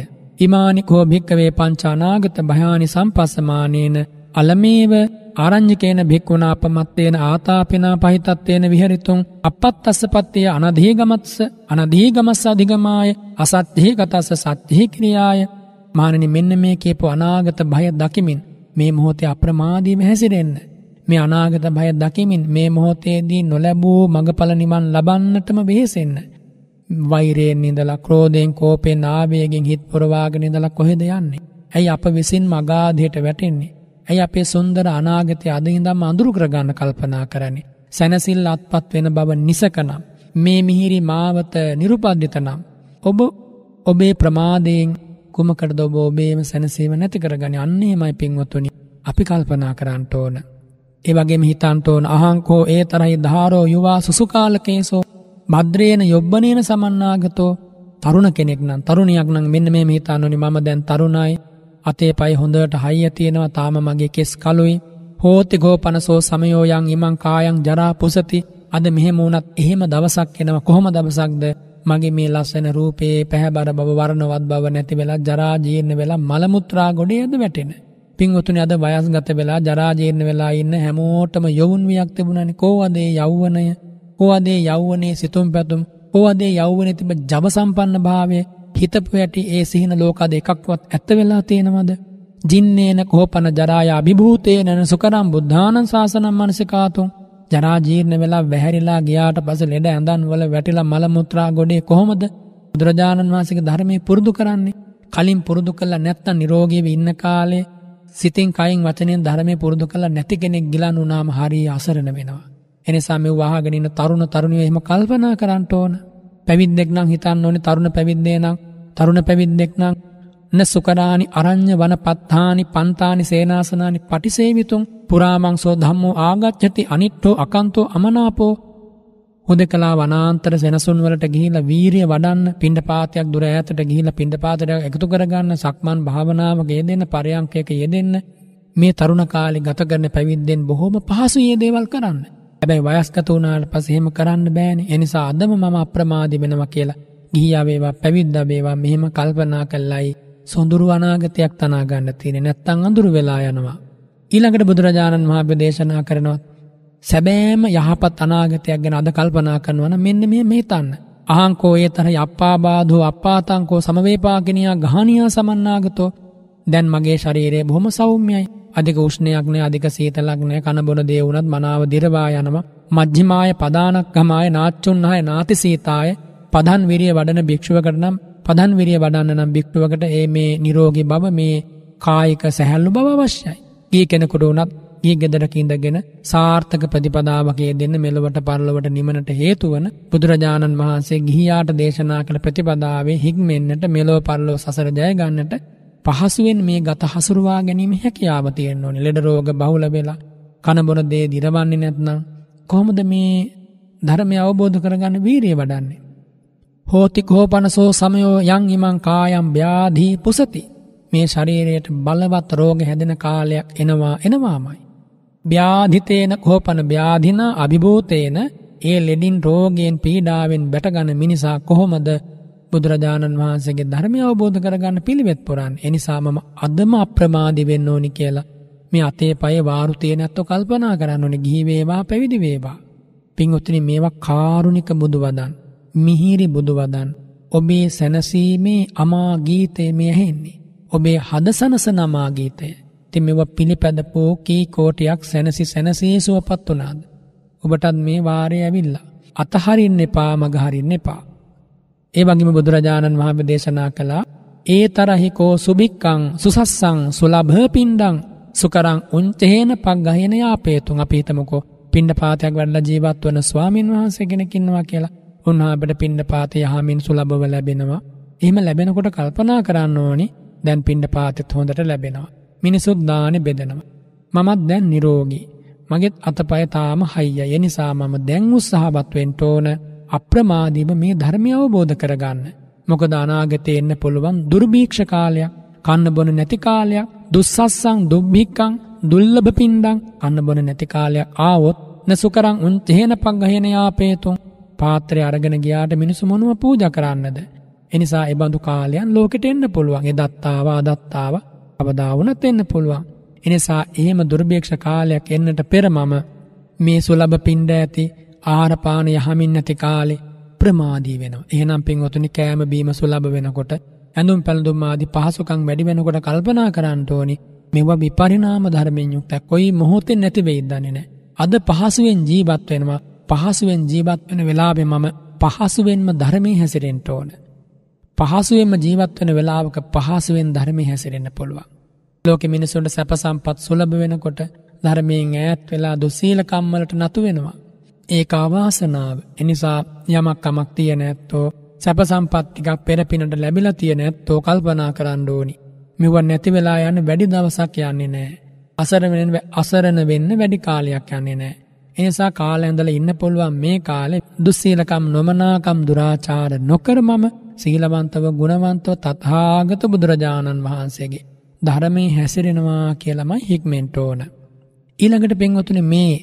ඉමානිකෝ භික්කවේ පංචානාගත භයානි සම්පස්සමානයන අලමේව ආරඤ්‍යකේන භික්ඛුනා අපමත්තේන ආතාපිනා පහිතත්තේන විහෙරිතුං අපත්තස්සපත්තිය අනධීගමත්ස අනධීගමස්ස අධිගමාය අසත්‍හි ගතස්ස සත්‍හි ක්‍රියාය මානනි මෙන්න මේ කියපු අනාගත භය දකිමින් මේ මොහොතේ අප්‍රමාදීව හැසිරෙන්න මේ අනාගත භය දකිමින් මේ මොහොතේදී නොලැබූ මඟඵල නිවන් ලබන්නටම වෙහෙසෙන්න වෛරයෙන් ඉඳලා ක්‍රෝධයෙන් කෝපෙන් ආවේගෙන් හිත් පුරවාගෙන ඉඳලා කොහෙද යන්නේ ඇයි අප විසින් මගාධයට වැටෙන්නේ ඇයි අපේ සුන්දර අනාගතය අදහිදම් අඳුරු කරගන්න කල්පනා කරන්නේ. සැනසිල් අත්පත් වෙන බව නිසකනම්. මේ මිහිරි මාවත නිරුපද්ධිතනම්. ඔබ ඔබේ ප්‍රමාදයෙන් කුමකට ඔබ ඔබේම සැනසීම නැති කරගනි අන්නේමයි පින්වතුනි අපි කල්පනා කරන්නට ඕන. ඒවගේ හිතන්ට ඕන අහංකෝ ඒ තරයි ධාරෝ යුවා සුසුකාලකේසෝ මද්‍රේන යොබ්බනයන සමන්නාගතෝ තරුණ කෙනෙක් නම් තරුණයක් නම් මෙන්න මේ හිතාන්නනි මම දැන් තරුණයි අතේ පයි හොඳට හයිය තියෙනවා තාම මගේ කෙස් කලුයි හෝති ගෝපනසෝ සමයෝයන් ඉමං කායන් ජරා පුසති අද මෙහෙමුණත් එහෙම දවසක් එනවා කොහොම දවසක්ද මගේ මේ ලස්සන රූපයේ පැහැබර බව වරණවත් බව නැති වෙලා ජරාජීර්ණ වෙලා මලමුත්‍රා ගොඩේ ඇද වැටෙන. පින්වතුනි අද වයස්ගත වෙලා ජරාජීර්ණ වෙලා ඉන්න හැමෝටම යොවුන්වියක් තිබුණනි කෝවදේ යෞවනය කෝවදේ යෞවනයේ සිතුම් පැතුම් කෝවදේ යෞවනයේ තිබ ජවසම්පන්න භාවය හිතපු ඇටි ඒ සිහින ලෝකද එකක්වත් ඇත්ත වෙලා තියෙනවද. ජින්නේන කෝපන ජරායා භිභූතයනන සුකරම් බුද්ධානන් ශාසනම් මනසිකාතුන් ජරාජීර්ණ වෙලා වැහැරිලා ගියාට පස ලෙඩ ඇඳන් වල වැටිලා මළමුත්‍රා ගොඩේ කොහොමද බුදුරජාණන් වහන්සේක ධර්මය පුරුදු කරන්නේ කලින් පුරුදු කළ නැත්තන් නිරෝගීව ඉන්න කාලේ සිතින් කයින් වචනයෙන් ධර්මය පුරුදු කළ නැති කෙනෙක් ගිලන් වුණාම හරි අසරණ වෙනවා. එනිසා මේ වහගෙන ඉන්න තරුණ තරුණියෝ එහෙම කල්පනා කරන්න ඕන. පැවිද්දෙක් නම් හිතන්න ඕනේ තරුණ පැවිද්දේ නම් තරුණ පැවිද්දෙක් නම් න සුකරානි අරඤ්‍ය වනපත්තානි පන්තානි සේනාසනානි පටිසේවිතුම් පුරාමංසෝ ධම්මෝ ආගච්ඡති අනිට්ඨෝ අකන්තෝ අමනාපෝ හුදකලා වනාන්තර සෙනසුන් වලට ගිහිලා වීරිය වඩන්න පිණ්ඩපාතයක් දුර ඈතට ගිහිලා පිණ්ඩපාතයට එකතු කරගන්න සක්මන් භාවනාවක යෙදෙන්න පරයන්කයක යෙදෙන්න මේ තරුණ කාලේ ගත කරන පැවිද්දෙන් බොහොම පහසු ඊ දේවල් කරන්න හැබැයි වයස්ගත වුණාට පස්සේ එහෙම කරන්න බෑනේ. ඒ නිසා අදම මම අප්‍රමාදී වෙනවා කියලා ගිහියා වේවා පැවිද්දා වේවා මෙහෙම කල්පනා කළයි සොඳුරු අනාගතයක් තනා ගන්න තියෙන්නේ. නැත්තම් අඳුරු වෙලා යනවා. ඊළඟට බුදුරජාණන් වහන්සේ දේශනා කරනවා සැබෑම යහපත් අනාගතයක් ගැන අද කල්පනා කරනවා නම් මෙන්න මෙහෙම හිතන්න. අහංකෝ ඒතර යප්පාබාධෝ අප්පාතංකෝ සමවේපාගිනියා ගහණියා සමන්නාගතෝ දැන් මගේ ශරීරයේ බොහොම සෞම්‍යයි. අධික උෂ්ණයක් නෑ අධික සීතලක් නෑ කන බොන දේ වුණත් මනාව දිරවා යනවා. මජ්ක්‍ධිමාය පදානක්ගමාය නාච්චුන්හාය නාති සීතාය පදන් විරිය වඩන භික්ෂුවකට නම් පදන් විරිය වඩන්න නම් භික්ෂුවකට ඒ මේ නිරෝගී බව මේ කායික සැහැල්ලු බව අවශ්‍යයි. ගිහි කෙනෙකුට වුණත් ගිහි ගෙදරක ඉඳගෙන සාර්ථක ප්‍රතිපදාවකයේ දෙන්න මෙලොවට පරලොවට නිමනට හේතු වන බුදුරජාණන් වහන්සේ ගිහියාට දේශනා කළ ප්‍රතිපදාවේ හික්මෙන්නට මෙලොව පරලොව සසර ජය ගන්නට පහසුවෙන් මේ ගත හසුරුවා ගැනීම හැකියාව තියෙන්න ඕනේ. ලෙඩ රෝග බහුල වෙලා කන බොන දේ දිරවන්නේ නැත්නම් කොහොමද මේ ධර්මය අවබෝධ කරගන්න වීරිය වඩන්නේ? හෝති කෝපනසෝ සමයෝ යං ඉමං කායම් ව්‍යාධි පුසති. මේ ශරීරයට බලවත් රෝග හැදෙන කාලයක් එනවා එනවාමයි. ව්‍යාධිතේන කෝපන ව්‍යාධිනා අභිභූතේන ඒ ලෙඩින් රෝගයෙන් පීඩාවෙන් බැටගන මිනිසා කොහොමද බුදුරජාණන් වහන්සගේ ධර්මය අවබෝධ කරගන්න පිළිවෙත් පුරන් එනිසාමම අදම අප්‍රමාදි වෙන්න ඕනි කියලා මේ අතේ පය වාරුතය නැත්ව කල්පනා කරන්න ඕන ගිහිවේවා පැවිදිවේවා. පින්ඔත්තින මේවා කාරුණික බුදුවදන් මිහිරි බුදුවදන් ඔබේ සැනසීමේ අමාගීතය මේ ඇහෙන්නේ. ඔබේ හද සනස නමාගීතය ති මෙව පිළිපැදපෝ කී කෝටයක් සැනසි සැනසේ සුවපත් වනාද. ඔබටත් මේ වාරය ඇවිල්ලා. අතහරින්න එපා මගහරින්න එපා. ඒ වගේම බුදුරජාණන් වහන්සේ දේශනා කළා ඒ තරහිකෝ සුභික්කං සුසස්සං සුලභ පින්ඩං සුකරං උංචේන පග්ගහේන යාපේතුන් අපි හිතමුකෝ පින්ඩ පාතයක් වැඩලා ජීවත් වන ස්වාමින් වහන්සේ කෙනෙක් ඉන්නවා කියලා. උන්වහන්සේට පින්ඩ පාතය යහමින් සුලභව ලැබෙනවා. එහෙම ලැබෙනකොට කල්පනා කරන්න ඕනි දැන් පින්ඩ පාතෙත් හොඳට ලැබෙනවා. මිනිසුත් දානෙ බෙදෙනවා. මමත් දැන් නිරෝගී. මගෙත් අතපය තාම හයිය. ඒ නිසා මම දැන් උත්සාහවත් වෙන්න ඕන. අප්‍රමාදීව මේ ධර්මය අවබෝධ කරගන්න. මොකද අනාගතේ එන්න පුළුවන් දුර්භීක්ෂ කාලයක්, කන්න බොන නැති කාලයක්, දුස්සස්සං දුබ්භික්කං දුල්ලභ පින්ඩං අන්න බොන නැති කාලයක් ආවොත් නසුකරං උන් තේන පංගහේන යාපේතුන් පාත්‍රය අරගෙන ගියාට මිනිසු මොනුව පූජා කරන්නද? එනිසා ඒ බඳු කාලයන් ලෝකෙට එන්න පුළුවන්. ඒ දත්තාව අදත්තාව අවදා වුණත් එන්න පුළුවන්. එනිසා එහෙම දුර්භීක්ෂ කාලයක් එන්නට පෙර මම මේ සුලභ පින්ඩ ඇති ආරපාන යහමින් නැති කාලේ ප්‍රමාදී වෙනවා. එහෙනම් පින්වතුනි කෑම බීම සුලබ වෙනකොට ඇඳුම් පැළඳුම් ආදී පහසුකම් වැඩි වෙනකොට කල්පනා කරන්න ඕනි. මේවා විපරිණාම ධර්මයෙන් යුක්තයි. කොයි මොහොතෙන් නැති වෙයිද දන්නේ නැහැ. අද පහසුවෙන් ජීවත් වෙනවා. පහසුවෙන් ජීවත් වෙන වෙලාවේ මම පහසුවෙන්ම ධර්මයේ හැසිරෙන්න ඕන. පහසුවෙන්ම ජීවත් වෙන වෙලාවක පහසුවෙන් ධර්මයේ හැසිරෙන්න පුළුවන්. ලෝකෙ මිනිසුන්ට සැප සම්පත් සුලභ වෙනකොට ධර්මයෙන් ඈත් වෙලා දුසීලකම් වලට නතු වෙනවා. ඒක අවාසනාව එනිසා යමක් කමක් තියෙන ඇත්තෝ සැපසම්පත්තිකක් පෙරපිනට ලැබිලා තියෙන ඇත්තෝ කල්පනා කරන්න ඕනි. මෙව නැති වෙලා යන්න වැඩි දවසක් යන්නේ නෑ. අසරමෙන් අසරණ වෙන්න වැඩි කාලයක් යන්නේ නෑ. එනිසා කාලය ඇඳලා ඉන්න පුළුවන් මේ කාලේ දුස්සීලකම් නොමනාකම් දුරාචාර නොකර මම සීලවන්තව ගුණවන්තව තථාගත බුදුරජාණන් වහන්සේගේ ධර්මයේ හැසිරෙනවා කියලාමයි හික්මෙන්ට ඕන. ඊළඟට පින්වතුනි මේ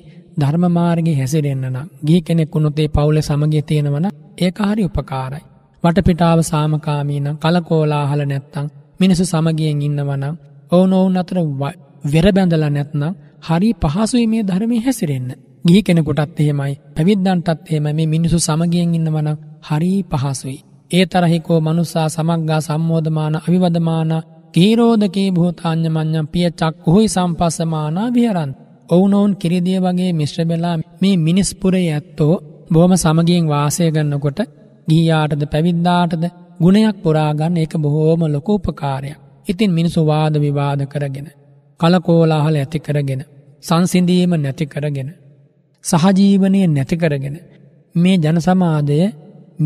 ධර්ම මාර්ගයේ හැසිරෙන්න නම් ගිහි කෙනෙක් වුණොත් ඒ පවුලේ සමගිය තියෙනවා නම් ඒක හරි උපකාරයි. වටපිටාව සාමකාමී නම් කලකෝලාහල නැත්තම් මිනිසු සමගියෙන් ඉන්නවා නම් ඔවුන් ඔවුන් අතර වෙර බැඳලා නැත්නම් හරි පහසුයි මේ ධර්මයේ හැසිරෙන්න. ගිහි කෙනෙකුටත් එහෙමයි පැවිද්දන්ටත් එහෙම මේ මිනිසු සමගියෙන් ඉන්නවා නම් හරි පහසුයි. ඒ තරහිකෝ මනුස්සා සමග්ගා සම්මෝධමාන අවිවදමාන කීරෝධකේ භූතාඤ්ඤමඤ්ඤම් පිය චක්ඛුයි සම්පස්සමානා විහරන්ති ඔවුනොවුන් කිරිදිය වගේ මිශ්‍ර වෙලා මේ මිනිස්පුරේ ඇත්තෝ බොහොම සමගියෙන් වාසය ගන්නකොට ගීයාටද පැවිද්දාටද ගුණයක් පුරාගන්න ඒක බොහෝම ලොකූපකාරයක්. ඉතින් මිනිසු වාද විවාද කරගෙන. කලකෝලාහල ඇති කරගෙන. සංසිඳීම නැති කරගෙන. සහජීවනය නැති කරගෙන. මේ ජනසමාදය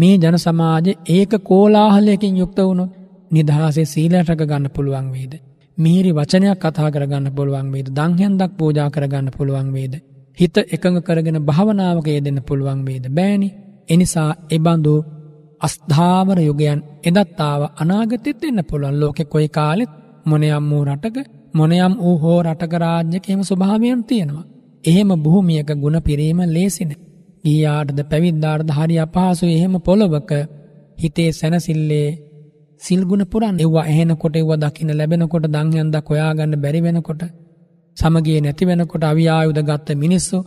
මේ ජනසමාජ ඒක කෝලාහලයකින් යුක්ත වුණු නිදහසේ සීලටක ගන්න පුළුවන් වේද. මිහිරි වචනයක් කතා කරගන්න පුළුවන් වේද දංහන්දක් පූජා කරගන්න පුළුවන් වේද හිත එකඟ කරගෙන භාවනාවක යෙදෙන්න පුළුවන් වේද බෑනි එනිසා එබඳු අස්ධාවර යුගයන් එදත්තාව අනාගතෙත් එන්න පුළුවන් ලෝකෙ කොයි කාලෙත් මොනයම් වූ රටක මොනයම් වූ හෝ රටක රාජ්‍යක එහෙම ස්වභාවයන් තියෙනවා එහෙම භූමියක ගුණ පිරීම ලේසින ගියාටද පැවිද්දාර්ද හරි අපහසු එහෙම පොළොවක හිතේ සැනසිල්ලේ සිල්ගුණ පුරන් එව්වා එහෙනකොට එව්වා දකින්න ලැබෙනකොට දංයන්දක් හොයාගන්න බැරි වෙනකොට සමගිය නැති වෙනකොට අවියායුධ ගත්ත මිනිස්සු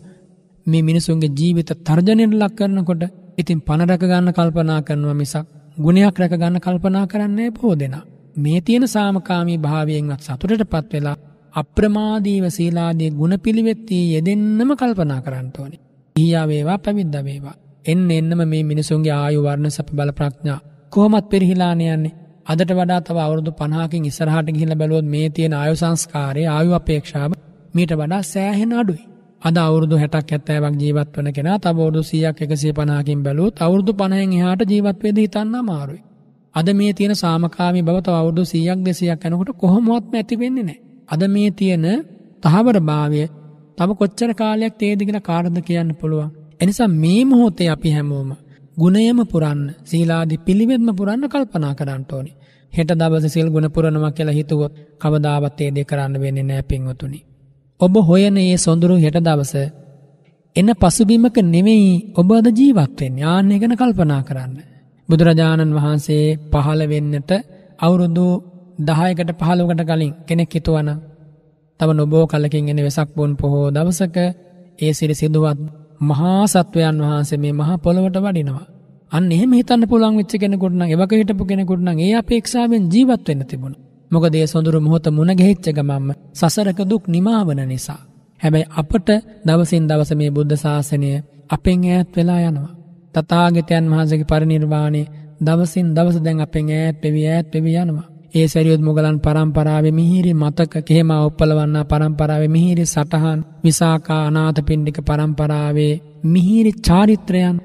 මේ මිනිසුන්ගේ ජීවිත තර්ජනයට ලක් කරනකොට ඉතින් පණ රැක ගන්න කල්පනා කරනවා මිසක් ගුණයක් රැක ගන්න කල්පනා කරන්නේ බොහෝ දෙනා. මේ තියෙන සාමකාමී භාවයෙන්වත් සතුටටපත් වෙලා අප්‍රමාදීව සීලාදී ගුණපිලිවෙත් යෙදෙන්නම කල්පනා කරන්න ඕනේ. ඊයා වේවා පැවිද්දා වේවා. එන්න එන්නම මේ මිනිසුන්ගේ ආයු වර්ණ සප බල ප්‍රඥා කොහොමත් පෙරහිලාන යන්නේ අදට වඩා තව අවුරුදු 50කින් ඉස්සරහට ගිහිල්ලා බැලුවොත් මේ තියෙන ආයු සංස්කාරයේ ආයු අපේක්ෂාව මීට වඩා සෑහෙන අඩුයි. අද අවුරුදු 60ක් 70ක් ජීවත් වෙන කෙනා තව අවුරුදු 100ක් 150කින් බැලුවොත් අවුරුදු 50න් එහාට ජීවත් වෙද්දී හිතන්න අමාරුයි. අද මේ තියෙන සාමකාමී බව තව අවුරුදු 100ක් 200ක් යනකොට කොහොමවත්ම ඇති වෙන්නේ නැහැ. අද මේ තියෙන තහවරභාවය තව කොච්චර කාලයක් තේද කියලා කාටද කියන්න පුළුවන්. එනිසා මේ මොහොතේ අපි හැමෝම ගුණයම පුරන්න සීලාදි පිළිවෙත්ම පුරන්න කල්පනා කරන්නට ඕනි. හෙට දවස සිල් ගුණ පුරණම කියලා හිතුවොත් කවදාවත් ඒ දේ කරන්න වෙන්නේ නැහැ පින්වතුනි. ඔබ හොයන මේ සොඳුරු හෙට දවස එන පසුබිමක නෙමෙයි ඔබ අද ජීවත් වෙන්නේ. ආන්න ගැන කල්පනා කරන්න. බුදුරජාණන් වහන්සේ පහළ වෙන්නට අවුරුදු 10කට 15කට කලින් කෙනෙක් හිතුවනම් තම නොබෝ කලකින් එන වෙසක් පොන් පොහෝ දවසක ඒ සිරි සිදුවත් මහා සත්වයන් වහන්සේ මේ මහා පොළොවට වඩිනවා. අන්න එහෙම හිතන්න පුළුවන් වෙච්ච කෙනෙකුට නම් එවක හිටපු කෙනෙකුට නම් ඒ අපේක්ෂාවෙන් ජීවත් වෙන්න තිබුණා. මොකද ඒ සොඳුරු මොහොත මුණ ගැහිච්ච ගමන්ම සසරක දුක් නිමාවන නිසා. හැබැයි අපට දවසින් දවස මේ බුද්ධ ශාසනය අපෙන් ඈත් වෙලා යනවා. තථාගතයන් වහන්සේගේ පරිනිර්වාණය දවසින් දවස දැන් අපෙන් ඈත් වෙවි ඈත් වෙවි යනවා. ඒ සැරියොත් මුගලන් පරම්පරාවේ මිහිරි මතක කෙහෙමා උප්පලවන්නා පරම්පරාවේ මිහිරි සටහන් විසාකා අනාථපිණ්ඩික පරම්පරාවේ මිහිරි චාරිත්‍රයන්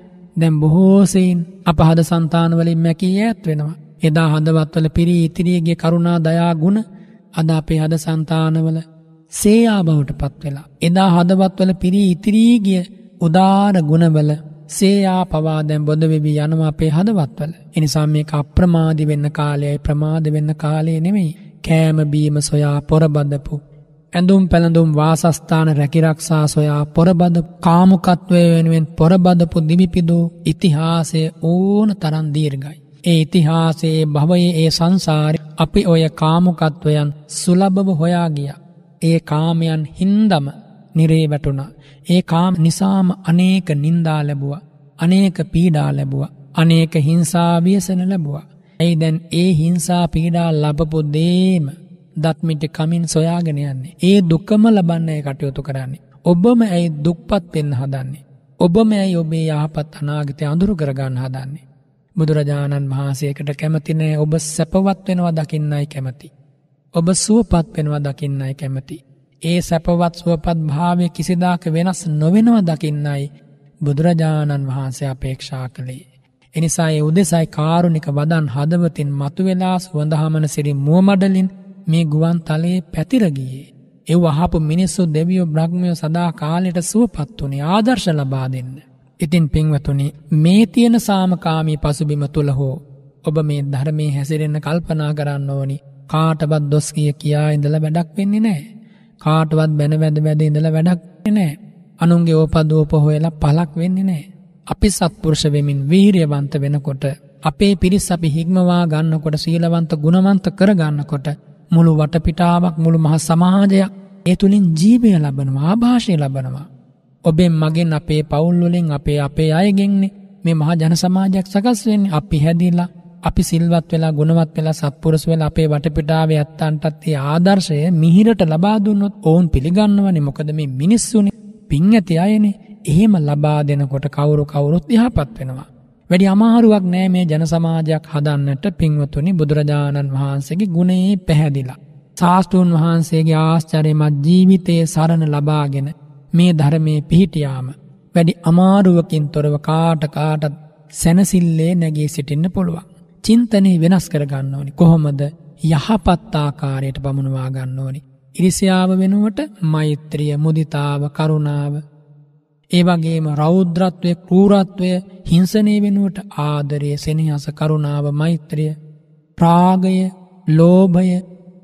දැන් බොහෝසෙයින් අපහද సంతානවලින් මැකී ඈත් වෙනවා. එදා හදවත්වල පිරී ඉතිරියගේ කරුණා දයා ගුණ අද අපේ හද సంతානවල සේයාබවට පත් වෙලා. එදා හදවත්වල පිරී ඉතිරී ගිය උදාන ගුණවල සේයා පවා දැන් බොඳ වෙවී යනවා අපේ හදවත්වල. එනිසා මේක අප්‍රමාදි වෙන්න කාලයයි ප්‍රමාද වෙන්න කාලය නෙමෙයි. කෑම බීම සොයා පොරබදපු ඇඳුම් පැළඳුම් වාසස්ථාන රැකිරක්ෂා සොයා පොරබද කාමුකත්වය වෙනුවෙන් පොරබදපු දිවිපිදූ ඉතිහාසය ඕන තරන් දීර්ගයි. ඒ ඉතිහාසේ භවයේ ඒ සංසාරි අපි ඔය කාමුකත්වයන් සුලබව හොයා ගිය. ඒ කාමයන් හින්දම නිරේ වැටුණා. ඒ කාම නිසාම අනේක නින්දා ලැබුවා. අනේක පීඩා ලැබුවා. අනේක හිංසා ව්‍යසන ලැබුවා. ඇයි දැන් ඒ හිංසා පීඩා ලබපු දේම දත්මිට කමින් සොයාගෙන යන්නේ. ඒ දුකම ලබන්න ඒ කටයුතු කරන්නේ. ඔබම ඇයි දුක්පත් වෙන්න හදන්නේ. ඔබම ඇයි ඔබේ යහපත් අනාගතය අඳුරු කරගන්න හදන්නේ. බුදුරජාණන් වහන්සේකට කැමතිනේ ඔබ සැපවත් වෙනවා දකින්නයි කැමති. ඔබ සුවපත් වෙනවා දකින්නයි කැමති. ඒ සැපවත් සුවපත් භාවය කිසිදාක වෙනස් නොවෙනව දකින්නයි බුදුරජාණන් වහන්සේ අපේක්ෂා කළේ. එනිසා ඒ උදෙසයි කාරුණික වදන් හදවතින් මතුවෙලා සුවඳහමන සිරි මුවමඩලින් මේ ගුවන් තලයේ පැතිරගියේ. එව් අහපු මිනිස්සු දෙවියෝ බ්‍රහ්මයෝ සදා කාලයට සුවපත් වුණේ ආදර්ශ ලබා දෙන්න. ඉතින් පින්වතුනි මේ තියෙන සාමකාමී පසුබිම තුළ හෝ ඔබ මේ ධර්මයේ හැසිරෙන්න කල්පනා කරන්න ඕනි කාටවත් දොස් කිය කියා ඉඳලා වැඩක් වෙන්නේ නැහැ. කාටවත් බැනවැද වැද ඉඳල වැඩක් නෑ. අනුන්ගේ ඕපදෝප හොයලා පලක් වෙන්නේ නෑ. අපි සත්පුරුෂ වෙමින් වීරයවන්ත වෙනකොට අපේ පිරිස් අපි හික්මවා ගන්නකොට සීලවන්ත ගුණවන්ත කරගන්නකොට මුළු වටපිටාවක් මුළු මහ සමාජයක් ඒ තුළින් ජීවය ලබනවා ආභාෂය ලබනවා. ඔබෙන් මගෙන් අපේ පවුල්වලින් අපේ අපේ අයගෙන්නේ මේ මහා ජන සමාජයක් සකස් වෙන්නේ අපි හැදිලා අපි සිල්වත් වෙලා ගුණවත් වෙලා සත්පුරුස වෙලා අපේ වටපිටාවේ ඇත්තන්ටත් ඒ ආදර්ශය මිහිරට ලබා දුන්නොත් ඔවුන් පිළිගන්නවනේ මොකද මේ මිනිස්සුනේ පිං ඇති අයනේ එහෙම ලබා දෙනකොට කවුරු කවුරුත් යහපත් වෙනවා වැඩි අමාරුවක් නෑ මේ ජන සමාජයක් හදන්නට පින්වතුනි බුදුරජාණන් වහන්සේගේ ගුණයේ පැහැදිලා ශාස්ත්‍රූන් වහන්සේගේ ආශ්චර්යමත් ජීවිතයේ සරණ ලබාගෙන මේ ධර්මයේ පිහිටියාම වැඩි අමාරුවකින් තොරව කාට කාටත් සැනසිල්ලේ නැගී සිටින්න පුළුවන් චින්තනය වෙනස් කරගන්න ඕනි කොහොමද යහපත් ආකාරයට පමුණවා ගන්න ඕනි. ඉරිසියාව වෙනුවට මෛත්‍රිය මුදිතාව කරුණාව ඒ වගේම රෞද්‍රත්වය කෘරත්වය හිංසනය වෙනුවට ආදරය සෙනහස කරුණාව මෛත්‍රිය ප්‍රාගය ලෝභය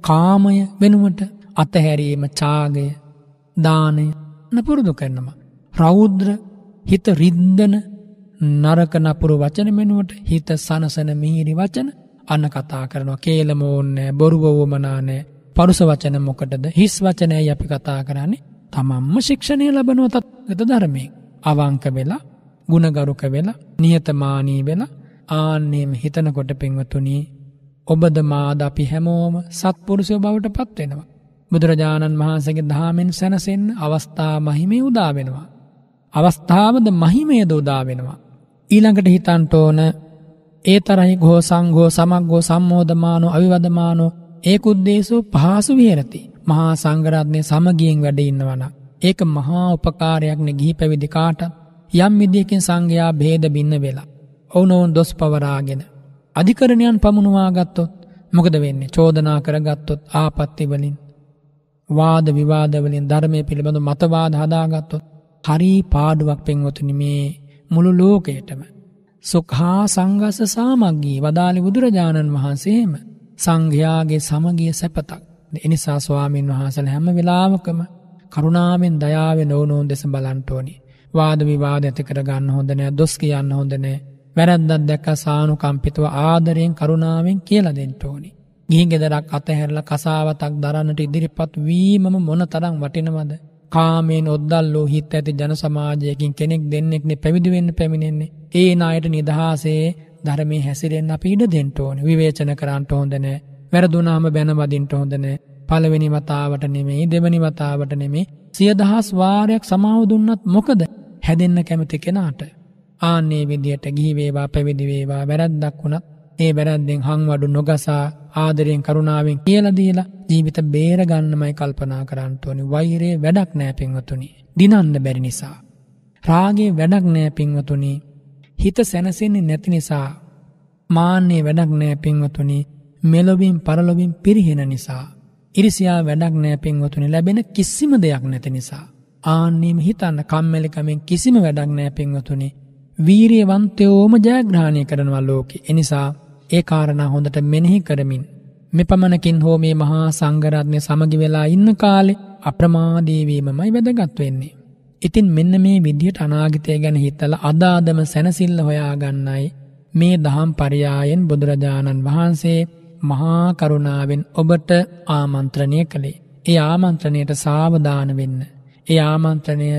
කාමය වෙනුවට අතහැරීම චාගය දානය නපුරුදු කරනවා. රෞද්‍ර හිත රිද්දන නරක නපුරු වචන මෙනුවට හිත සනසන මිහිරි වචන අන්න කතා කරනවා කේලම ඕන්නෑ බොරුව වුවමනානෑ පරුස වචන මොකටද හිස් වචනය අපි කතා කරන්නේ තමම්ම ශික්ෂණය ලබනුව තත්ගත ධර්මයෙන් අවංක වෙලා ගුණගරුක වෙලා නිහතමානී වෙලා ආන්නේම හිතනකොට පෙන්වතුනී ඔබද මාද අපි හැමෝම සත්පුරුෂය බවට පත්වෙනවා. බුදුරජාණන් වහන්සගේ දාමෙන් සැනසෙන් අවස්ථා මහිමේ උදාවෙනවා. අවස්ථාවද මහිමේද උදාවෙනවා. ඊළඟට හිතන්ට ඕන ඒ තරහි ගෝ සංඝෝ සමක්ගෝ සම්මෝධමානෝ අවිවදමානෝ ඒ කුද්දේසු පහසු විහරති මහා සංඝරත්නය සමගියෙන් වැඩ ඉන්නවන. ඒක මහා උපකාරයක්න ගිහි පැවිදි කාටත් යම් විදියකින් සංඝයා භේද බින්න වෙලා. ඔවුනොවුන් දොස් පවරාගෙන. අධිකරණයන් පමුණවාගත්තොත් මොකද වෙන්නේ චෝදනා කරගත්තොත් ආපත්තිවලින් වාද විවාදවලින් ධර්මය පිළිබඳ මතවාද හදාගත්තොත් හරි පාඩුවක් පෙන්වතුනි මේ මුළු ලෝකයටම. සොකහා සංගස සාමක්ගී වදාළි බුදුරජාණන් වහන්සේම සංඝයාගේ සමගිය සැපතක්. එනිසා ස්වාමීන් වහන්සල හැම වෙලාවකම කරුණාවෙන් දයාව නොවනෝන් දෙස බලන්ටෝනි. වාද විවාද ඇතිකර ගන්න හොඳනෑ දොස් කියන්න හොඳනෑ වැරැද්දත් දැක්ක සානු කම්පිතුව ආදරයෙන් කරුණාවෙන් කියලදෙන්ටෝනි. ගිහිගෙදරක් අතහැරල කසාවතක් දරන්නට ඉදිරිපත් වීමම මොන තරම් වටිනවද. කාමයෙන් ඔද්දල්ලෝ හිත් ඇති ජන සමාජයකින් කෙනෙක් දෙන්නෙක්නේ පැවිදි වෙන්න පැමිණෙන්නේ. ඒ ණයට නිදහසේ ධර්මයේ හැසිරෙන්න අපි ඉඩ දෙන්න ඕනේ. විවේචන කරන්න හොඳ නැහැ. වැරදුනාම බැනවදින්න හොඳ නැහැ. පළවෙනි වතාවට නෙමෙයි දෙවෙනි වතාවට නෙමෙයි සිය දහස් වාරයක් සමාව දුන්නත් මොකද හැදෙන්න කැමති කෙනාට ආන්නේ විදියට ගිහි වේවා පැවිදි වේවා වැරද්දක් වුණත් ඒ වැරද්දෙන් හංවඩු නොගසා ආදරයෙන් කරුණාවෙන් කියල දීලා ජීවිත බේරගන්නමයි කල්පනා කරන්ටඕනි වෛරේ වැඩක් නෑපින්වතුනි දිනන්න බැරි නිසා. රාගේ වැඩක් නෑපින්වතුනි හිත සැනසෙන්නේ නැති නිසා මාන්නේ වැඩක් නෑ පින්වතුනි මෙලොවින් පරලොවින් පිරිහෙන නිසා. ඉරිසියා වැඩක් නෑ පින්වතුනි ලැබෙන කිසිම දෙයක් නැති නිසා. ආන්නේම හිතන්න කම්මැලිකමෙන් කිසිම වැඩක් නෑ පින්වතුනි වීරියවන්තයෝම ජයග්‍රහණය කරනවා ලෝකෙ එනිසා ඒ කාරණ හොඳට මෙනෙහි කරමින්. මෙපමණකින් හෝ මේ මහා සංගරත්නය සමගි වෙලා ඉන්න කාලෙ අප්‍රමාදීවීමමයි වැදගත්වවෙන්නේ. ඉතින් මෙන්න මේ විදිහට අනාගතය ගැන හිතල අදාදම සැනසිල්ල හොයාගන්නයි මේ දහම් පරියායෙන් බුදුරජාණන් වහන්සේ මහා කරුණාවෙන් ඔබට ආමන්ත්‍රණය කළේ. ඒ ආමන්ත්‍රණයට සාවධාන වෙන්න. ඒ ආමන්ත්‍රණය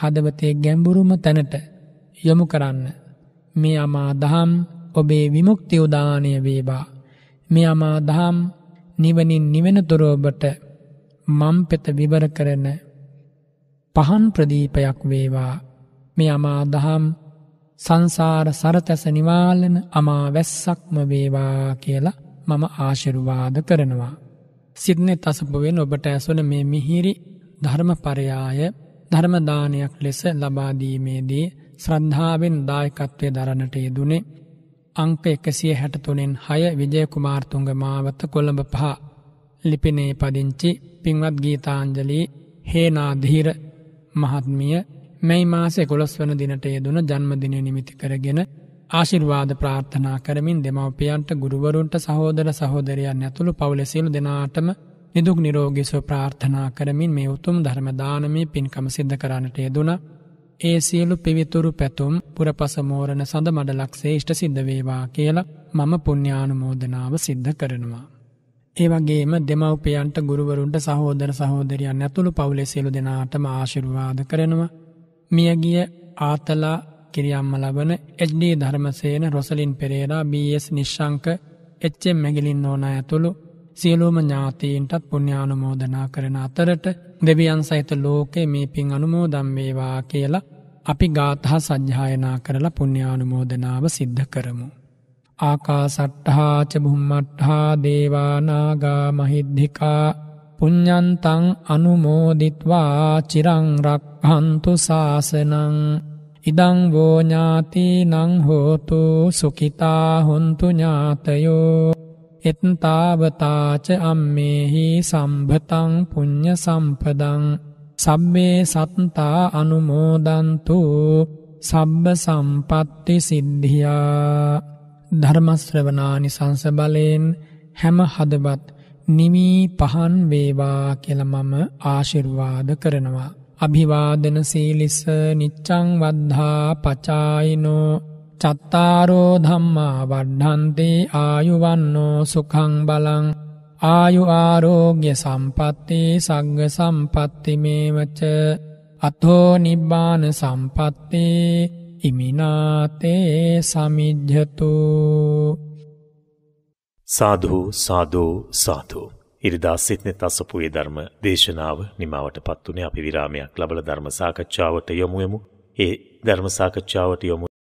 හදවතේ ගැඹුරුම තැනට යොමු කරන්න. මේ අමා දහම් ඔබේ විමුක්ති උදානය වේවා. මේ අමා දහම් නිවනින් නිවෙනතුර ඔබට මම් පෙත විවර කරන පහන් ප්‍රදීපයක් වේවා. මේ අමා දහම් සංසාර සරතැස නිවාලන අමා වැස්සක්ම වේවා කියලා මම ආශිරුවාද කරනවා. සිද්නෙත් අසපුුවෙන් ඔබට ඇසුන මේ මිහිරි ධර්මපරයාය ධර්මදානයක් ලෙස ලබාදීමේදී ශ්‍රද්ධාවෙන් දායකත්වය දරණට යෙදුනේ අංක එකසිය හැටතුනෙන් හය විජයකුමාර්තුන්ග මාවත කොළඹ පහ ලිපිනේ පදිංචි පින්වත් ගීතාංජලී හේනාධීර මහත්මිය මෙයි මාස කොළොස් වන දිනට යෙදුන ජන්මදිනය නිමිති කරගෙන ආශිර්වාද ප්‍රාර්ථනා කරමින් දෙමවපියන්ට ගුරුවරුන්ට සහෝදර සහෝදරයන් ඇතුළු පවුලෙසිලු දෙනාටම නිදුක් නිරෝගිසව ප්‍රාර්ථනා කරමින් මේ උතුම් ධර්මදානමී පින්කම සිද්ධ කරන්නට යෙදුනා ඒ සියලු පිවිතුරු පැතුම් පුරපසමෝරණ සඳ මඩලක්සේ ෂ්ට සිද්ධවේවා කියලා මම පුුණ්‍යානුමෝදනාව සිද්ධ කරනවා. ඒවගේම දෙමවපියන්ට ගුරුවරුන්ට සහෝදර සහෝදරයන් ඇතුළු පවුලේ සියලු දෙනාටම ආශිරුවාද කරනවා. මියගිය ආතලා කිරියම්ම ලබන එජ්ඩී ධර්මසේන රොසලින් පෙරේරා BS නිශ්ෂංක එච්චෙම් මැගිලින් ඕෝනා ඇතුළු සියලෝම ඥාතීන්ටත් පුුණ්‍යානුමෝදනා කරන අතරට දෙවියන් සහිත ලෝකේ මේ පින් අනුමෝදම්වේවා කියලා අපි ගාතහා සජ්්‍යායනා කරලා පුුණ්‍යානුමෝදනාව සිද්ධ කරමු. ආකාසට්ටහාච බුම්මට්හා දේවානාගා මහිද්ධිකා පුඤ්ඥන්තං අනුමෝදිත්වා චිරංරක්හන්තු සාසනං ඉදං වෝඥාති නං හෝතු සුකිතා හොන්තු ඥාතයෝ එත්තාවතාච අම්මේහි සම්භතං පුඤ්ඤ සම්පදං සබ්බේ සත්තා අනුමෝදන්තු සබ්බ සම්පatti සිද්ධියා ධර්ම ශ්‍රවණානි සංස බලයෙන් හැම හදවත් නිමි පහන් වේවා කියලා මම ආශිර්වාද කරනවා අභිවාදන සීලිස නිච්ඡං වද්ධා පචායිනෝ චත්තාරෝ ධම්මා වඩ්ඩන්තේ ආයුවන්නෝ සුකං බලං ආයු ආරෝග්‍ය සම්පත්ති සග්ග සම්පත්තිමේවච අතෝ නිබ්බාන සම්පත්ති ඉමිනාතේ සමිජ්ජතු සාධු සාධෝ සාධෝ ඉරිදා සිත්නෙ තසපුයේ ධර්ම දේශනාව නිමාවට පත්වනේ අපි විරාමයක් ලබල ධර්ම සාකච්ඡාවට යොමු වෙමු ඒ ධර්ම සාකච්ඡාවට යොමු